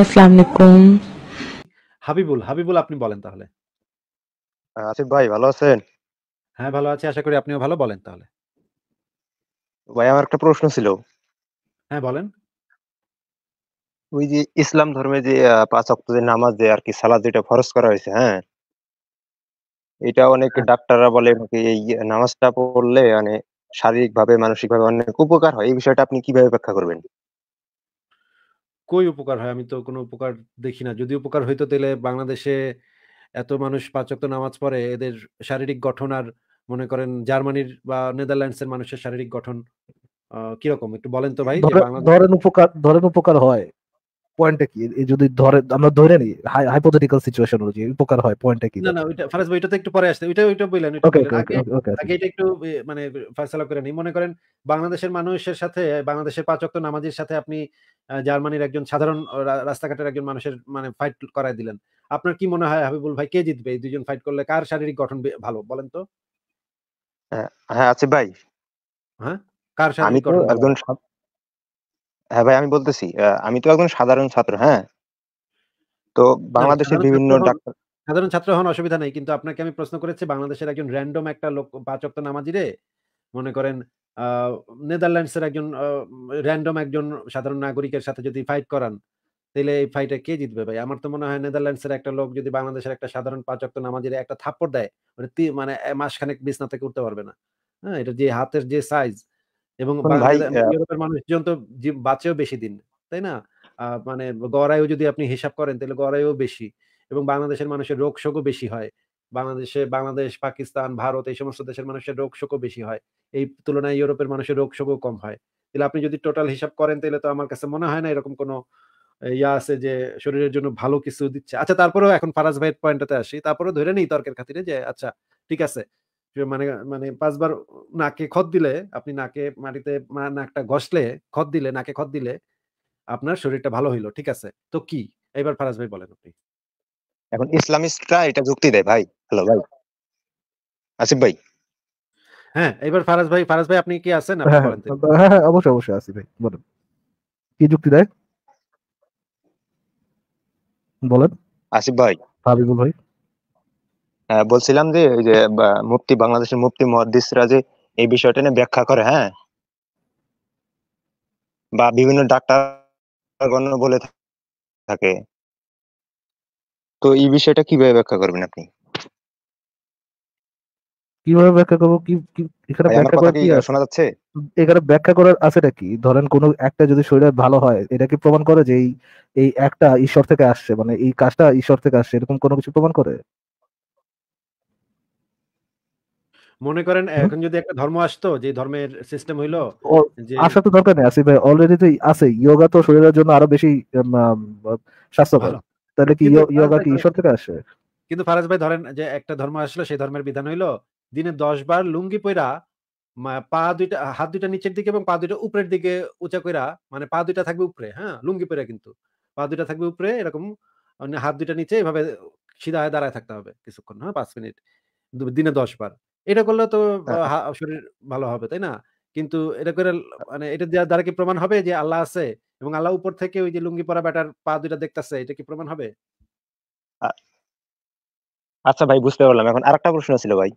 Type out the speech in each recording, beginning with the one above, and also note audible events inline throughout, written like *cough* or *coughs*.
আসসালামু আলাইকুম হাবিবুল হাবিবুল আপনি বলেন তাহলে আসিফ ভাই ভালো আছেন হ্যাঁ ভালো আছি আশা করি আপনিও ভালো বলেন তাহলে ভাই আমার একটা প্রশ্ন ছিল হ্যাঁ বলেন ওই যে ইসলাম ধর্মে যে পাঁচ ওয়াক্ত যে নামাজ যে আর কি সালাদ যেটা ফরজ করা হয়েছে হ্যাঁ এটা অনেক হ্যাঁ। ডাক্তাররা বলে নাকি এই নামাজটা পড়লে মানে শারীরিক ভাবে মানসিক ভাবে অনেক উপকার হয় এই বিষয়টা আপনি কিভাবে ব্যাখ্যা করবেন কই উপকার হয়? আমি তো কোনো উপকার দেখি না। যদি উপকার হইতো তাহলে বাংলাদেশে এত মানুষ পাঁচ নামাজ পড়ে, এদের শারীরিক গঠন আর মনে করেন জার্মানির বা নেদারল্যান্ডসের মানুষের শারীরিক গঠন আহ কিরকম? একটু বলেন তো ভাই যে ধরেন উপকার ধরেন উপকার হয়। পয়েন্টটা কি যদি ধরে আমরা ধরে নিই হাইপোথেটিক্যাল সিচুয়েশন উপকার হয় পয়েন্টটা কি না না ওইটা ফারাজ ভাই একটু পরে আসছে ওইটা ওইটা বললেন আগে এটা একটু মানে ফয়সালা করে মনে করেন বাংলাদেশের মানুষের সাথে বাংলাদেশের পাঁচ ওয়াক্ত নামাজের সাথে আপনি জার্মানির একজন সাধারণ রাস্তাঘাটের একজন মানুষের মানে ফাইট করায় দিলেন আপনার কি মনে হয় হাবিবুল ভাই কে জিতবে এই দুজন ফাইট করলে কার শারীরিক গঠন ভালো বলেন তো হ্যাঁ, হ্যাঁ আছে ভাই হ্যাঁ কার শারীরিক গঠন একজন হ্যাঁ ভাই আমি বলতেছি আমি তো একজন সাধারণ ছাত্র হ্যাঁ তো হ্যাঁ, বাংলাদেশের বিভিন্ন ডাক্তার সাধারণ ছাত্র হন অসুবিধা নাই কিন্তু আপনাকে আমি প্রশ্ন করেছি বাংলাদেশের একজন র্যান্ডম একটা লোক পাঁচ অক্ট নামাজিরে মনে করেন নেদারল্যান্ডসের একজন র্যান্ডম একজন সাধারণ নাগরিকের সাথে যদি ফাইট করান তাহলে এই ফাইটে কে জিতবে ভাই আমার তো মনে হয় নেদারল্যান্ডসের একটা লোক যদি বাংলাদেশের একটা সাধারণ পাঁচ অক্ট নামাজির একটা থাপ্পড় দেয় মানে, মানে মাসখানেক বিছনা থেকে উঠতে পারবে না হ্যাঁ এটা যে হাতের যে সাইজ এবং ইউরোপের মানুষজন তো বাঁচেও বেশি দিন তাই না মানে গড়ায়ও যদি আপনি হিসাব করেন তাহলে গড়ায়ও বেশি এবং বাংলাদেশের মানুষের রোগ শোকও বেশি হয় বাংলাদেশে বাংলাদেশ পাকিস্তান ভারত এই সমস্ত দেশের মানুষের রোগ শোকও বেশি হয় এই তুলনায় ইউরোপের মানুষের রোগ শোকও কম হয় তাহলে আপনি যদি টোটাল হিসাব করেন তাহলে তো আমার কাছে মনে হয় না এরকম কোনো ইয়া আছে যে শরীরের জন্য ভালো কিছু দিচ্ছে আচ্ছা তারপরেও এখন ফারাজ ভাইয়ের পয়েন্টটাতে আসি তারপরে ধরে নিই তর্কের খাতিরে যে আচ্ছা ঠিক আছে মানে মানে পাঁচবার নাকে খত দিলে আপনি নাকে মাটিতে নাকটা ঘষলে খত দিলে নাকে খত দিলে আপনার শরীরটা ভালো হইলো ঠিক আছে তো কি এবার ফারাজ ভাই বলেন আপনি এখন ইসলামিস্টরা এটা যুক্তি দেয় ভাই হ্যালো ভাই আসিফ ভাই হ্যাঁ এবার ফারাজ ভাই ফারাজ ভাই আপনি কি আছেন আপনি হ্যাঁ, হ্যাঁ, বলেন হ্যাঁ হ্যাঁ অবশ্যই অবশ্যই আসিফ ভাই বলেন কি যুক্তি দেয় বলেন আসিফ ভাই হাবিবুল ভাই হ্যাঁ, বলছিলাম যে ওই যে মুফতি বাংলাদেশের মুফতি মহাদিসরা যে এই বিষয়টা নিয়ে ব্যাখ্যা করে হ্যাঁ বা বিভিন্ন ডাক্তারগণ বলে থাকে তো এই বিষয়টা কিভাবে ব্যাখ্যা করবেন আপনি কিভাবে ব্যাখ্যা করবো কি এখানে ব্যাখ্যা করা কি শোনা যাচ্ছে এখানে ব্যাখ্যা করার আছে নাকি ধরেন কোনো একটা যদি শরীরে ভালো হয় এটা কি প্রমাণ করে যে এই এই একটা ঈশ্বর থেকে আসছে মানে এই কাজটা ঈশ্বর থেকে আসছে এরকম কোনো কিছু প্রমাণ করে মনে করেন এখন যদি একটা ধর্ম আসতো যে ধর্মের সিস্টেম হইলো আসা তো দরকার নেই আসিফ ভাই অলরেডি তো আছে ইয়োগা তো শরীরের জন্য আরো বেশি স্বাস্থ্যকর তাহলে কি ইয়োগা কি ঈশ্বর থেকে আসে কিন্তু ফারাজ ভাই ধরেন যে একটা ধর্ম আসলো সেই ধর্মের বিধান হইলো দিনে দশ বার লুঙ্গি পইরা পা দুইটা হাত দুইটা নিচের দিকে এবং পা দুইটা উপরের দিকে উঁচা কইরা মানে পা দুইটা থাকবে উপরে হ্যাঁ লুঙ্গি পইরা কিন্তু পা দুইটা থাকবে উপরে এরকম মানে হাত দুইটা নিচে এভাবে সিধা হয়ে দাঁড়ায় থাকতে হবে কিছুক্ষণ হ্যাঁ পাঁচ মিনিট দিনে দশ বার এটা করলে তো হ্যাঁ, হ্যাঁ। শরীর ভালো হবে তাই না কিন্তু এটা করে হ্যাঁ। মানে এটা দেওয়ার দ্বারা কি প্রমাণ হবে যে আল্লাহ আছে এবং আল্লাহ উপর থেকে ওই যে লুঙ্গি পরা বেটার পা দুইটা দেখতেছে এটা কি প্রমাণ হবে আচ্ছা ভাই বুঝতে পারলাম এখন আরেকটা প্রশ্ন ছিল ভাই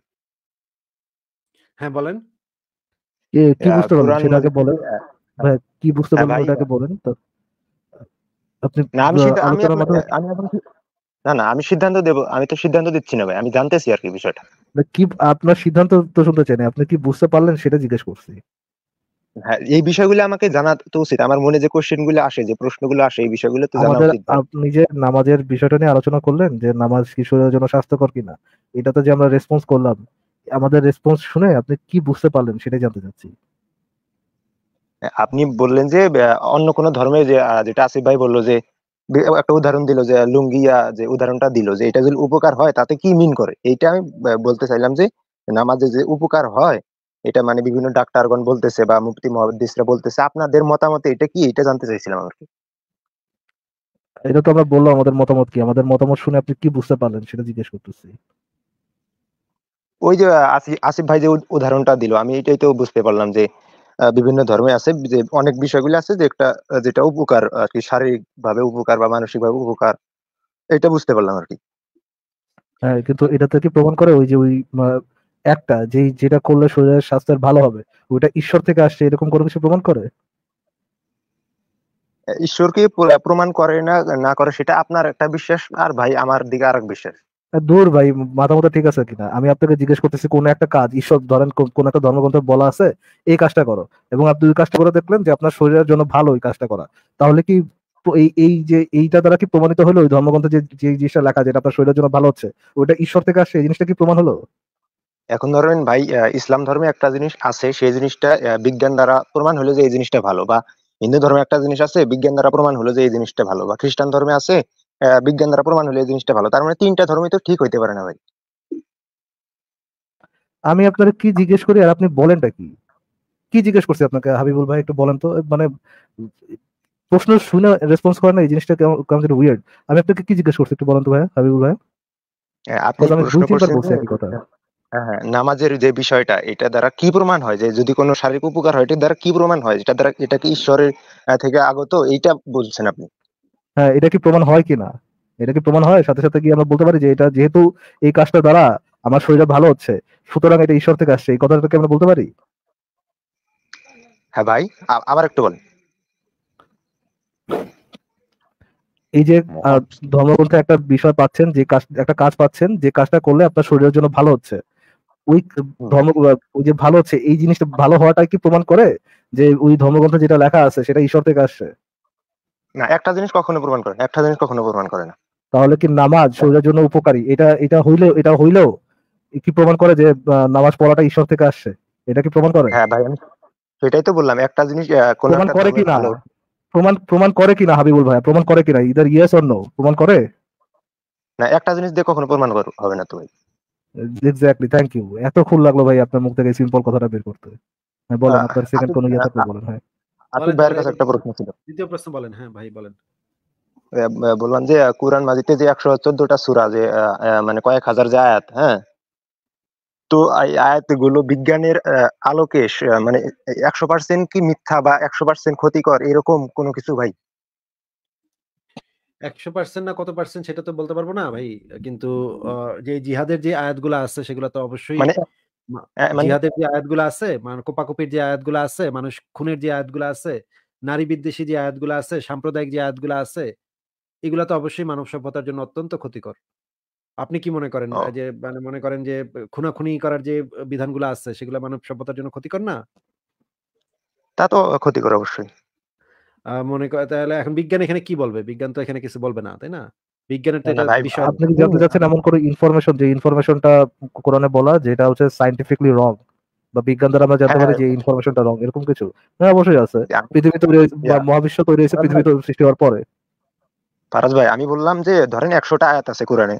হ্যাঁ বলেন কি বুঝতে পারলাম সেটা আগে বলেন ভাই কি বুঝতে পারলাম ওটাকে বলেন তো আপনি আমি আমি এখন না না আমি সিদ্ধান্ত দেব আমি তো সিদ্ধান্ত দিচ্ছি না ভাই আমি জানতেছি আর কি বিষয়টা মানে কি আপনার সিদ্ধান্ত তো শুনতে চাই আপনি কি বুঝতে পারলেন সেটা জিজ্ঞেস করছি হ্যাঁ এই বিষয়গুলো আমাকে জানা তো উচিত আমার মনে যে কোশ্চেন গুলো আসে যে প্রশ্নগুলো আসে এই বিষয়গুলো তো জানা উচিত আপনি যে নামাজের বিষয়টা নিয়ে আলোচনা করলেন যে নামাজ কিশোরের জন্য স্বাস্থ্যকর কিনা এটা তো যে আমরা রেসপন্স করলাম আমাদের রেসপন্স শুনে আপনি কি বুঝতে পারলেন সেটাই জানতে চাচ্ছি হ্যাঁ, আপনি বললেন যে অন্য কোন ধর্মে যে যেটা আসিফ ভাই বললো যে একটা উদাহরণ দিল যে লুঙ্গিয়া যে উদাহরণটা দিল যে এটা যদি উপকার হয় তাতে কি মিন করে এইটা আমি বলতে চাইলাম যে নামাজে যে উপকার হয় এটা মানে বিভিন্ন ডাক্তারগণ বলতেছে বা মুফতি মহাদিসরা বলতেছে আপনাদের মতামত এটা কি এটা জানতে চাইছিলাম আর কি এটা তো আমরা বললাম আমাদের মতামত কি আমাদের মতামত শুনে আপনি কি বুঝতে পারলেন সেটা জিজ্ঞেস করতেছি ওই যে আসিফ ভাই যে উদাহরণটা দিল আমি এটাই তো বুঝতে পারলাম যে বিভিন্ন ধর্মে আছে যে অনেক বিষয়গুলো আছে যে একটা যেটা উপকার আর কি শারীরিক ভাবে উপকার বা মানসিক ভাবে উপকার এটা বুঝতে পারলাম আর কি হ্যাঁ কিন্তু এটা থেকে প্রমাণ করে ওই যে ওই একটা যে যেটা করলে শরীরের স্বাস্থ্যের ভালো হবে ওটা ঈশ্বর থেকে আসছে এরকম কোনো কিছু প্রমাণ করে ঈশ্বরকে প্রমাণ করে না না করে সেটা আপনার একটা বিশ্বাস আর ভাই আমার দিকে আর এক বিশ্বাস দূর ভাই মাথা মতো ঠিক আছে কিনা আমি আপনাকে জিজ্ঞেস করতেছি কোন একটা কাজ ঈশ্বর ধরেন কোন একটা ধর্মগ্রন্থ বলা আছে এই কাজটা করো এবং আপনি ওই কাজটা করে দেখলেন যে আপনার শরীরের জন্য ভালো ওই কাজটা করা তাহলে কি এই যে এইটা দ্বারা কি প্রমাণিত হলো ওই ধর্মগ্রন্থ যে যে জিনিসটা লেখা যেটা আপনার শরীরের জন্য ভালো হচ্ছে ওইটা ঈশ্বর থেকে আসছে এই জিনিসটা কি প্রমাণ হলো এখন ধরেন ভাই ইসলাম ধর্মে একটা জিনিস আছে সেই জিনিসটা বিজ্ঞান দ্বারা প্রমাণ হলো যে এই জিনিসটা ভালো বা হিন্দু ধর্মে একটা জিনিস আছে বিজ্ঞান দ্বারা প্রমাণ হলো যে এই জিনিসটা ভালো বা খ্রিস্টান ধর্মে আছে বিজ্ঞান দ্বারা প্রমাণ হলে এই জিনিসটা ভালো তার মানে তিনটা ধর্মই তো ঠিক হইতে পারে না ভাই আমি আপনাকে কি জিজ্ঞেস করি আর আপনি বলেনটা কি কি জিজ্ঞেস করছি আপনাকে হাবিবুল ভাই একটু বলেন তো মানে প্রশ্ন শুনে রেসপন্স করেন না এই জিনিসটা কেমন কেমন উইয়ার্ড আমি আপনাকে কি জিজ্ঞেস করছি একটু বলেন তো ভাই হাবিবুল ভাই আপনি দুই তিনবার বলছি একই কথা হ্যাঁ, হ্যাঁ, নামাজের যে বিষয়টা এটা দ্বারা কি প্রমাণ হয় যে যদি কোনো শারীরিক উপকার হয় এটা দ্বারা কি প্রমাণ হয় এটা দ্বারা এটা কি ঈশ্বরের থেকে আগত এইটা বলছেন আপনি হ্যাঁ এটা কি প্রমাণ হয় কিনা এটা কি প্রমাণ হয় সাথে সাথে কি আমরা বলতে পারি যে এটা যেহেতু এই কাজটা দ্বারা আমার শরীর ভালো হচ্ছে সুতরাং এটা ঈশ্বর থেকে আসছে এই কথাটাকে আমরা বলতে পারি হ্যাঁ ভাই আবার একটু বল এই যে ধর্মগ্রন্থে একটা বিষয় পাচ্ছেন যে কাজ একটা কাজ পাচ্ছেন যে কাজটা করলে আপনার শরীরের জন্য ভালো হচ্ছে ওই ধর্ম ওই যে ভালো হচ্ছে এই জিনিসটা ভালো হওয়াটা কি প্রমাণ করে যে ওই ধর্মগ্রন্থে যেটা লেখা আছে সেটা ঈশ্বর থেকে আসছে না একটা জিনিস কখনো প্রমাণ করে না একটা জিনিস কখনো প্রমাণ করে না তাহলে কি নামাজ শরীরের জন্য উপকারী এটা এটা হইলে এটা হইলেও কি প্রমাণ করে যে নামাজ পড়াটা ঈশ্বর থেকে আসছে এটা কি প্রমাণ করে হ্যাঁ ভাই আমি সেটাই তো বললাম একটা জিনিস কোন প্রমাণ করে কি না প্রমাণ প্রমাণ করে কি না হাবিবুল ভাই প্রমাণ করে কি না ইদার ইয়েস অর নো প্রমাণ করে না একটা জিনিস দিয়ে কখনো প্রমাণ হবে না তুমি এক্স্যাক্টলি থ্যাংক ইউ এত খুল লাগলো ভাই আপনার মুখ থেকে সিম্পল কথাটা বের করতে হ্যাঁ বলেন আপনার সেকেন্ড কোনো ইয়ে থাকলে বলেন হ্যাঁ আতিফ ভাইয়ের কাছে একটা প্রশ্ন ছিল দ্বিতীয় প্রশ্ন বলেন হ্যাঁ ভাই বলেন বললাম যে কোরআন মাজিতে যে একশো চোদ্দটা সুরা যে মানে কয়েক হাজার যে আয়াত হ্যাঁ তো আয়াত গুলো বিজ্ঞানের আলোকে মানে একশো পার্সেন্ট কি মিথ্যা বা একশো পার্সেন্ট ক্ষতিকর এরকম কোনো কিছু ভাই একশো পার্সেন্ট না কত পার্সেন্ট সেটা তো বলতে পারবো না ভাই কিন্তু যে জিহাদের যে আয়াতগুলো আছে সেগুলো তো অবশ্যই মানে মানে জিহাদের যে আয়াতগুলো আছে মানে কোপাকুপির যে আয়াতগুলো আছে মানুষ খুনের যে আয়াতগুলো আছে নারী বিদ্বেষী যে আয়াতগুলো আছে সাম্প্রদায়িক যে আয়াতগুলো আছে এগুলো তো অবশ্যই মানব সভ্যতার জন্য অত্যন্ত ক্ষতিকর আপনি কি মনে করেন যে মানে মনে করেন যে খুনাখুনি করার যে বিধানগুলো আছে সেগুলো মানব সভ্যতার জন্য ক্ষতিকর না তা তো ক্ষতিকর অবশ্যই মনে তাহলে এখন বিজ্ঞান এখানে কি বলবে বিজ্ঞান তো এখানে কিছু বলবে না তাই না বিজ্ঞানের ইনফরমেশন হ্যাঁ। যে ইনফরমেশনটা কোরআনে বলা যেটা হচ্ছে রং বা বিজ্ঞান দ্বারা আমরা জানতে হ্যাঁ, পারি যে হ্যাঁ। এরকম কিছু অবশ্যই সৃষ্টি হওয়ার পরে ফারাজ ভাই আমি বললাম যে ধরেন একশোটা আয়াত আছে কোরআনে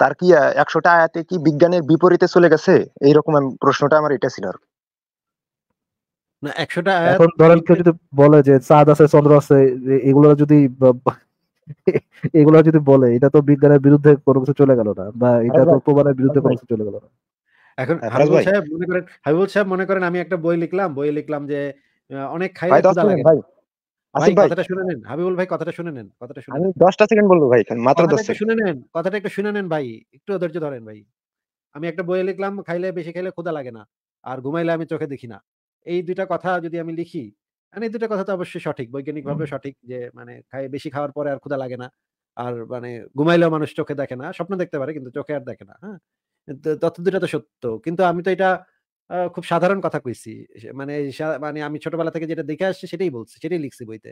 তার কি একশোটা আয়াতে কি বিজ্ঞানের বিপরীতে চলে গেছে এইরকম প্রশ্নটা আমার এটা ছিল একশোটা ধরেন কেউ যদি বলে যে চাঁদ আছে চন্দ্র আছে এগুলো যদি এগুলো যদি বলে এটা তো বিজ্ঞানের বিরুদ্ধে কোনো কিছু চলে গেল না বা এটা তো প্রমাণের বিরুদ্ধে কোনো কিছু চলে গেল না এখন হ্যাঁ, হাবিবুল সাহেব মনে করেন হাবিবুল সাহেব মনে করেন আমি একটা বই লিখলাম বই লিখলাম যে অনেক খাই ক্ষুধা লাগে ভাই কথাটা শুনে নেন হাবিবুল ভাই কথাটা শুনে নেন কথাটা শুনে আমি 10 টা সেকেন্ড বলবো ভাই মাত্র 10 সেকেন্ড শুনে নেন কথাটা একটু শুনে নেন ভাই একটু ধৈর্য ধরেন ভাই আমি একটা বই লিখলাম খাইলে বেশি খাইলে ক্ষুধা লাগে না আর ঘুমাইলে আমি চোখে দেখি না এই দুইটা কথা যদি আমি লিখি মানে দুটো কথা তো অবশ্যই সঠিক বৈজ্ঞানিক ভাবে সঠিক যে মানে খাই বেশি খাওয়ার পরে আর ক্ষুধা লাগে না আর মানে ঘুমাইলেও মানুষ চোখে দেখে না স্বপ্ন দেখতে পারে কিন্তু চোখে আর দেখে না হ্যাঁ তত দুটা তো সত্য কিন্তু আমি তো এটা খুব সাধারণ কথা কইছি মানে মানে আমি ছোটবেলা থেকে যেটা দেখে আসছি সেটাই বলছি সেটাই লিখছি বইতে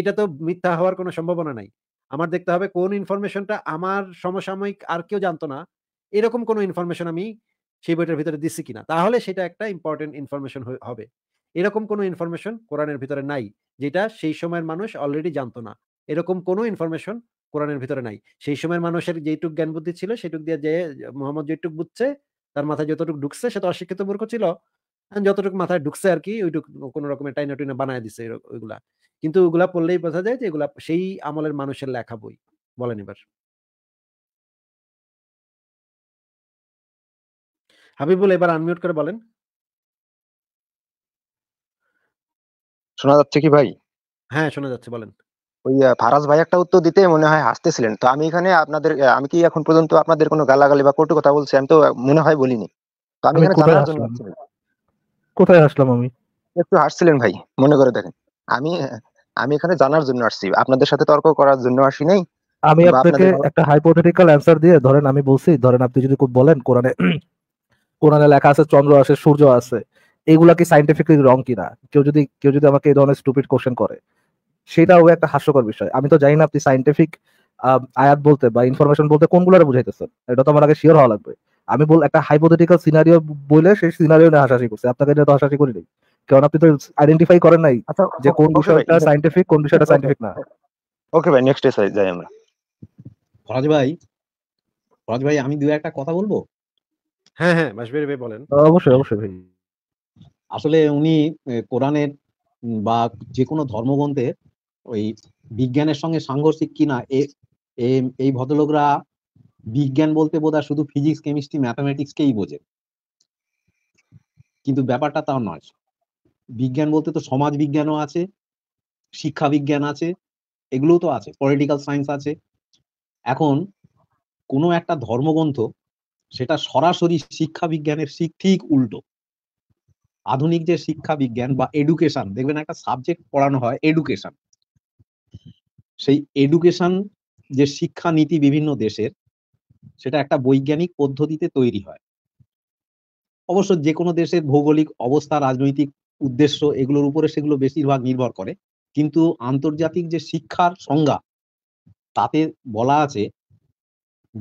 এটা তো মিথ্যা হওয়ার কোনো সম্ভাবনা নাই আমার দেখতে হবে কোন ইনফরমেশনটা আমার সমসাময়িক আর কেউ জানতো না এরকম কোনো ইনফরমেশন আমি সেই বইটার ভিতরে দিচ্ছি কিনা তাহলে সেটা একটা ইম্পর্টেন্ট ইনফরমেশন হবে এরকম কোনো ইনফরমেশন কোরআনের ভিতরে নাই যেটা সেই সময়ের মানুষ অলরেডি জানতো না এরকম কোনো ইনফরমেশন কোরআনের ভিতরে নাই সেই সময়ের মানুষের যেটুক জ্ঞান বুদ্ধি ছিল সেটুক দিয়ে যে মোহাম্মদ যেটুক বুঝছে তার মাথায় যতটুকু ঢুকছে সে তো অশিক্ষিত মূর্খ ছিল যতটুকু মাথায় ঢুকছে আর কি ওইটুক কোনো রকমের টাইনা টুইনা বানায় দিছে ওইগুলা কিন্তু ওগুলা পড়লেই বোঝা যায় যে এগুলা সেই আমলের মানুষের লেখা বই বলেন এবার হাবিবুল এবার আনমিউট করে বলেন শোনা যাচ্ছে কি ভাই হ্যাঁ শোনা যাচ্ছে বলেন ওই ফারাজ ভাই একটা উত্তর দিতে মনে হয় হাসতেছিলেন তো আমি এখানে আপনাদের আমি কি এখন পর্যন্ত আপনাদের কোনো গালাগালি বা কটু কথা বলছি আমি তো মনে হয় বলিনি তো আমি এখানে জানার জন্য কোথায় আসলাম আমি একটু হাসছিলেন ভাই মনে করে দেখেন আমি আমি এখানে জানার জন্য আসছি আপনাদের সাথে তর্ক করার জন্য আসি নাই আমি আপনাকে একটা হাইপোথেটিক্যাল অ্যানসার দিয়ে ধরেন আমি বলছি ধরেন আপনি যদি বলেন কোরআনে কোরআনে লেখা আছে চন্দ্র আছে সূর্য আছে এগুলা কি সাইন্টিফিকলি রং কিনা কেউ যদি কেউ যদি আমাকে এই ধরনের স্টুপিড কোশ্চেন করে সেটাও একটা হাস্যকর বিষয় আমি তো জানি না আপনি সাইন্টিফিক আয়াত বলতে বা ইনফরমেশন বলতে কোনগুলো বুঝাইতেছেন এটা তো আমার আগে শিওর হওয়া লাগবে আমি বল একটা হাইপোথেটিক্যাল সিনারিও বলে সেই সিনারিও নিয়ে হাসাহাসি করছে আপনাকে এটা তো হাসাহাসি করি নাই কারণ আপনি তো আইডেন্টিফাই করেন নাই আচ্ছা, যে কোন বিষয়টা সাইন্টিফিক কোন বিষয়টা সাইন্টিফিক না ওকে ভাই নেক্সট এসে যাই আমরা ফরাজ ভাই ফরাজ ভাই আমি দুই একটা কথা বলবো হ্যাঁ হ্যাঁ মাসবের ভাই বলেন অবশ্যই অবশ্যই ভাই আসলে উনি কোরআনের বা যে কোনো ধর্মগ্রন্থে ওই বিজ্ঞানের সঙ্গে সাংঘর্ষিক কিনা এই ভদ্রলোকরা বিজ্ঞান বলতে বোধ শুধু ফিজিক্স কেমিস্ট্রি ম্যাথামেটিক্সকেই বোঝে কিন্তু ব্যাপারটা তাও নয় বিজ্ঞান বলতে তো সমাজ বিজ্ঞানও আছে শিক্ষা বিজ্ঞান আছে এগুলো তো আছে পলিটিক্যাল সায়েন্স আছে এখন কোনো একটা ধর্মগ্রন্থ সেটা সরাসরি শিক্ষা বিজ্ঞানের ঠিক উল্টো আধুনিক যে শিক্ষা বিজ্ঞান বা এডুকেশন দেখবেন একটা সাবজেক্ট পড়ানো হয় এডুকেশন সেই এডুকেশন যে শিক্ষা নীতি বিভিন্ন দেশের সেটা একটা বৈজ্ঞানিক পদ্ধতিতে তৈরি হয় অবশ্য যে কোনো দেশের ভৌগোলিক অবস্থা রাজনৈতিক উদ্দেশ্য এগুলোর উপরে সেগুলো বেশিরভাগ নির্ভর করে কিন্তু আন্তর্জাতিক যে শিক্ষার সংজ্ঞা তাতে বলা আছে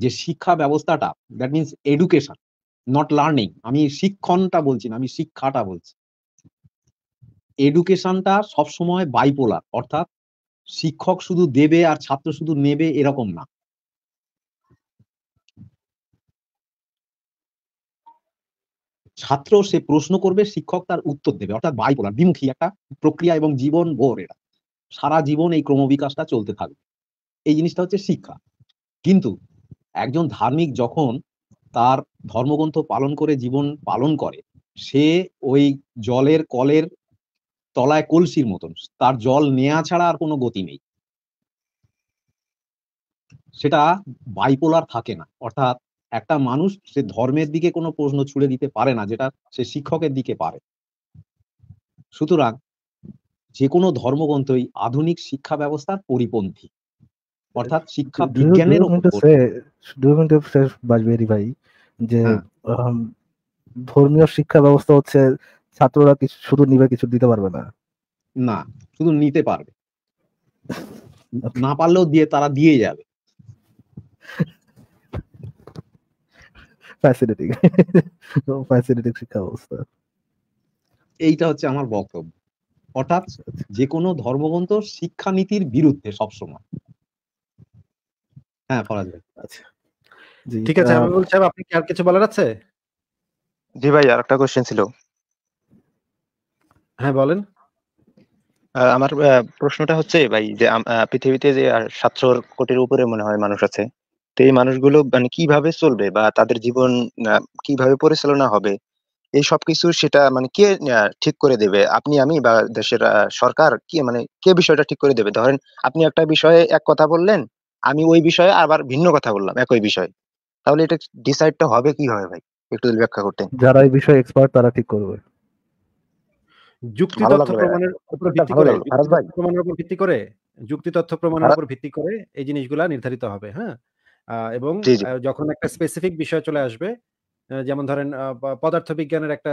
যে শিক্ষা ব্যবস্থাটা that means education not learning আমি শিক্ষণটা বলছি না আমি শিক্ষাটা বলছি এডুকেশনটা সবসময় বাইপোলার অর্থাৎ শিক্ষক শুধু দেবে আর ছাত্র শুধু নেবে এরকম না ছাত্র সে প্রশ্ন করবে শিক্ষক তার উত্তর দেবে অর্থাৎ বাইপোলার বিমুখী একটা প্রক্রিয়া এবং জীবন ভোর এটা সারা জীবন এই ক্রমবিকাশটা চলতে থাকবে এই জিনিসটা হচ্ছে শিক্ষা কিন্তু একজন ধার্মিক যখন তার ধর্মগ্রন্থ পালন করে জীবন পালন করে সে ওই জলের কলের তলায় কলসির মতন তার জল নেয়া ছাড়া আর কোনো গতি নেই সেটা বাইপোলার থাকে না অর্থাৎ একটা মানুষ সে ধর্মের দিকে কোনো প্রশ্ন ছুড়ে দিতে পারে না যেটা সে শিক্ষকের দিকে পারে সুতরাং যে কোনো ধর্মগ্রন্থই আধুনিক শিক্ষা ব্যবস্থার পরিপন্থী অর্থাৎ শিক্ষা বিজ্ঞানের বাজবেরি ভাই যে হ্যাঁ। ধর্মীয় শিক্ষা ব্যবস্থা হচ্ছে ছাত্ররা কিছু শুধু নিবে কিছু দিতে পারবে না না শুধু নিতে পারবে *laughs* না পারলেও দিয়ে তারা দিয়ে যাবে ফ্যাসিলিটি ফ্যাসিলিটি *laughs* শিক্ষা ব্যবস্থা এইটা হচ্ছে আমার বক্তব্য অর্থাৎ আচ্ছা, আচ্ছা। যে কোনো ধর্মগ্রন্থ শিক্ষানীতির বিরুদ্ধে সবসময় হ্যাঁ আচ্ছা ঠিক আছে আমি বলছি আপনি কি আর কিছু বলার আছে জি ভাই আর একটা কোশ্চেন ছিল হ্যাঁ বলেন আমার প্রশ্নটা হচ্ছে ভাই যে পৃথিবীতে যে সাতশো কোটির উপরে মনে হয় মানুষ আছে তো এই মানুষগুলো মানে কিভাবে চলবে বা তাদের জীবন কিভাবে পরিচালনা হবে এই সবকিছু সেটা মানে কে ঠিক করে দেবে আপনি আমি বা দেশের সরকার কি মানে কে বিষয়টা ঠিক করে দেবে ধরেন আপনি একটা বিষয়ে এক কথা বললেন আমি ওই বিষয়ে আবার ভিন্ন কথা বললাম একই বিষয়ে তাহলে এটা ডিসাইডটা হবে কি হবে ভাই একটু যদি ব্যাখ্যা করতেন যারা এই বিষয়ে এক্সপার্ট তারা ঠিক করবে যুক্তি তথ্য প্রমাণের উপর ভিত্তি করে প্রমাণের উপর ভিত্তি করে যুক্তি তথ্য প্রমাণের উপর ভিত্তি করে এই জিনিসগুলা নির্ধারিত হবে হ্যাঁ এবং যখন একটা স্পেসিফিক বিষয় চলে আসবে যেমন ধরেন পদার্থ বিজ্ঞানের একটা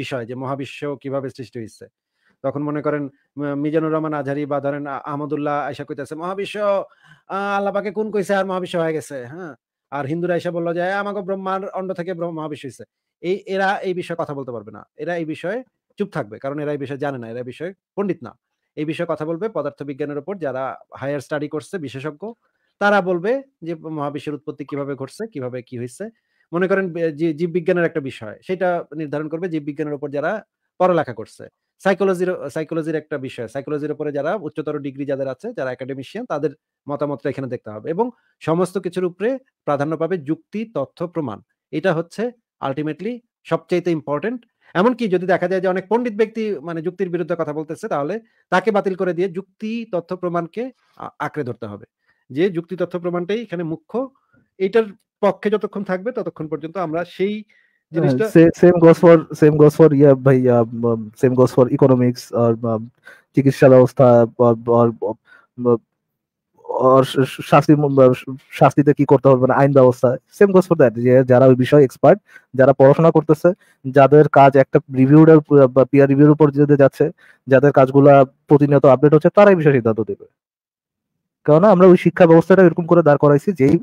বিষয় যে মহাবিশ্ব কিভাবে সৃষ্টি হয়েছে তখন মনে করেন মিজানুর রহমান আজহারি বা ধরেন আহমদুল্লাহ আয়সা কইতেছে মহাবিশ্ব আল্লাপাকে কোন কইছে আর মহাবিশ্ব হয়ে গেছে হ্যাঁ আর হিন্দুরা এসে বললো যে আমাকে ব্রহ্মার অন্ড থেকে মহাবিশ্ব হয়েছে এই এরা এই বিষয়ে কথা বলতে পারবে না এরা এই বিষয়ে চুপ থাকবে কারণ এরা এই বিষয়ে জানে না এরা বিষয়ে পণ্ডিত না এই বিষয়ে কথা বলবে পদার্থ বিজ্ঞানের উপর যারা হায়ার স্টাডি করছে বিশেষজ্ঞ তারা বলবে যে মহাবিশ্বের উৎপত্তি কিভাবে ঘটছে কিভাবে কি হয়েছে মনে করেন জীববিজ্ঞানের একটা বিষয় সেটা নির্ধারণ করবে জীববিজ্ঞানের উপর যারা পড়ালেখা করছে সাইকোলজির সাইকোলজির একটা বিষয় সাইকোলজির উপরে যারা উচ্চতর ডিগ্রি যাদের আছে যারা একাডেমিশিয়ান তাদের মতামতটা এখানে দেখতে হবে এবং সমস্ত কিছুর উপরে প্রাধান্য পাবে যুক্তি তথ্য প্রমাণ এটা হচ্ছে আলটিমেটলি সবচাইতে ইম্পর্টেন্ট এমনকি যদি দেখা যায় যে অনেক পণ্ডিত ব্যক্তি মানে যুক্তির বিরুদ্ধে কথা বলতেছে তাহলে তাকে বাতিল করে দিয়ে যুক্তি তথ্য প্রমাণকে আঁকড়ে ধরতে হবে যে যুক্তি তথ্য প্রমাণটাই এখানে মুখ্য এটার পক্ষে যতক্ষণ থাকবে ততক্ষণ পর্যন্ত আমরা সেই সেম ফর ইকোনমিক্স চিকিৎসা ব্যবস্থা শাস্তি শাস্তিতে কি করতে হবে মানে আইন ব্যবস্থা সেম গোস ফর দ্যাট যে যারা ওই বিষয়ে এক্সপার্ট যারা পড়াশোনা করতেছে যাদের কাজ একটা রিভিউর পিয়ার রিভিউর উপর যাচ্ছে যাদের কাজগুলা প্রতিনিয়ত আপডেট হচ্ছে তারাই বিষয়ে সিদ্ধান্ত দেবে কেননা আমরা ওই শিক্ষা ব্যবস্থাটা এরকম করে দাঁড় করাইছি যেই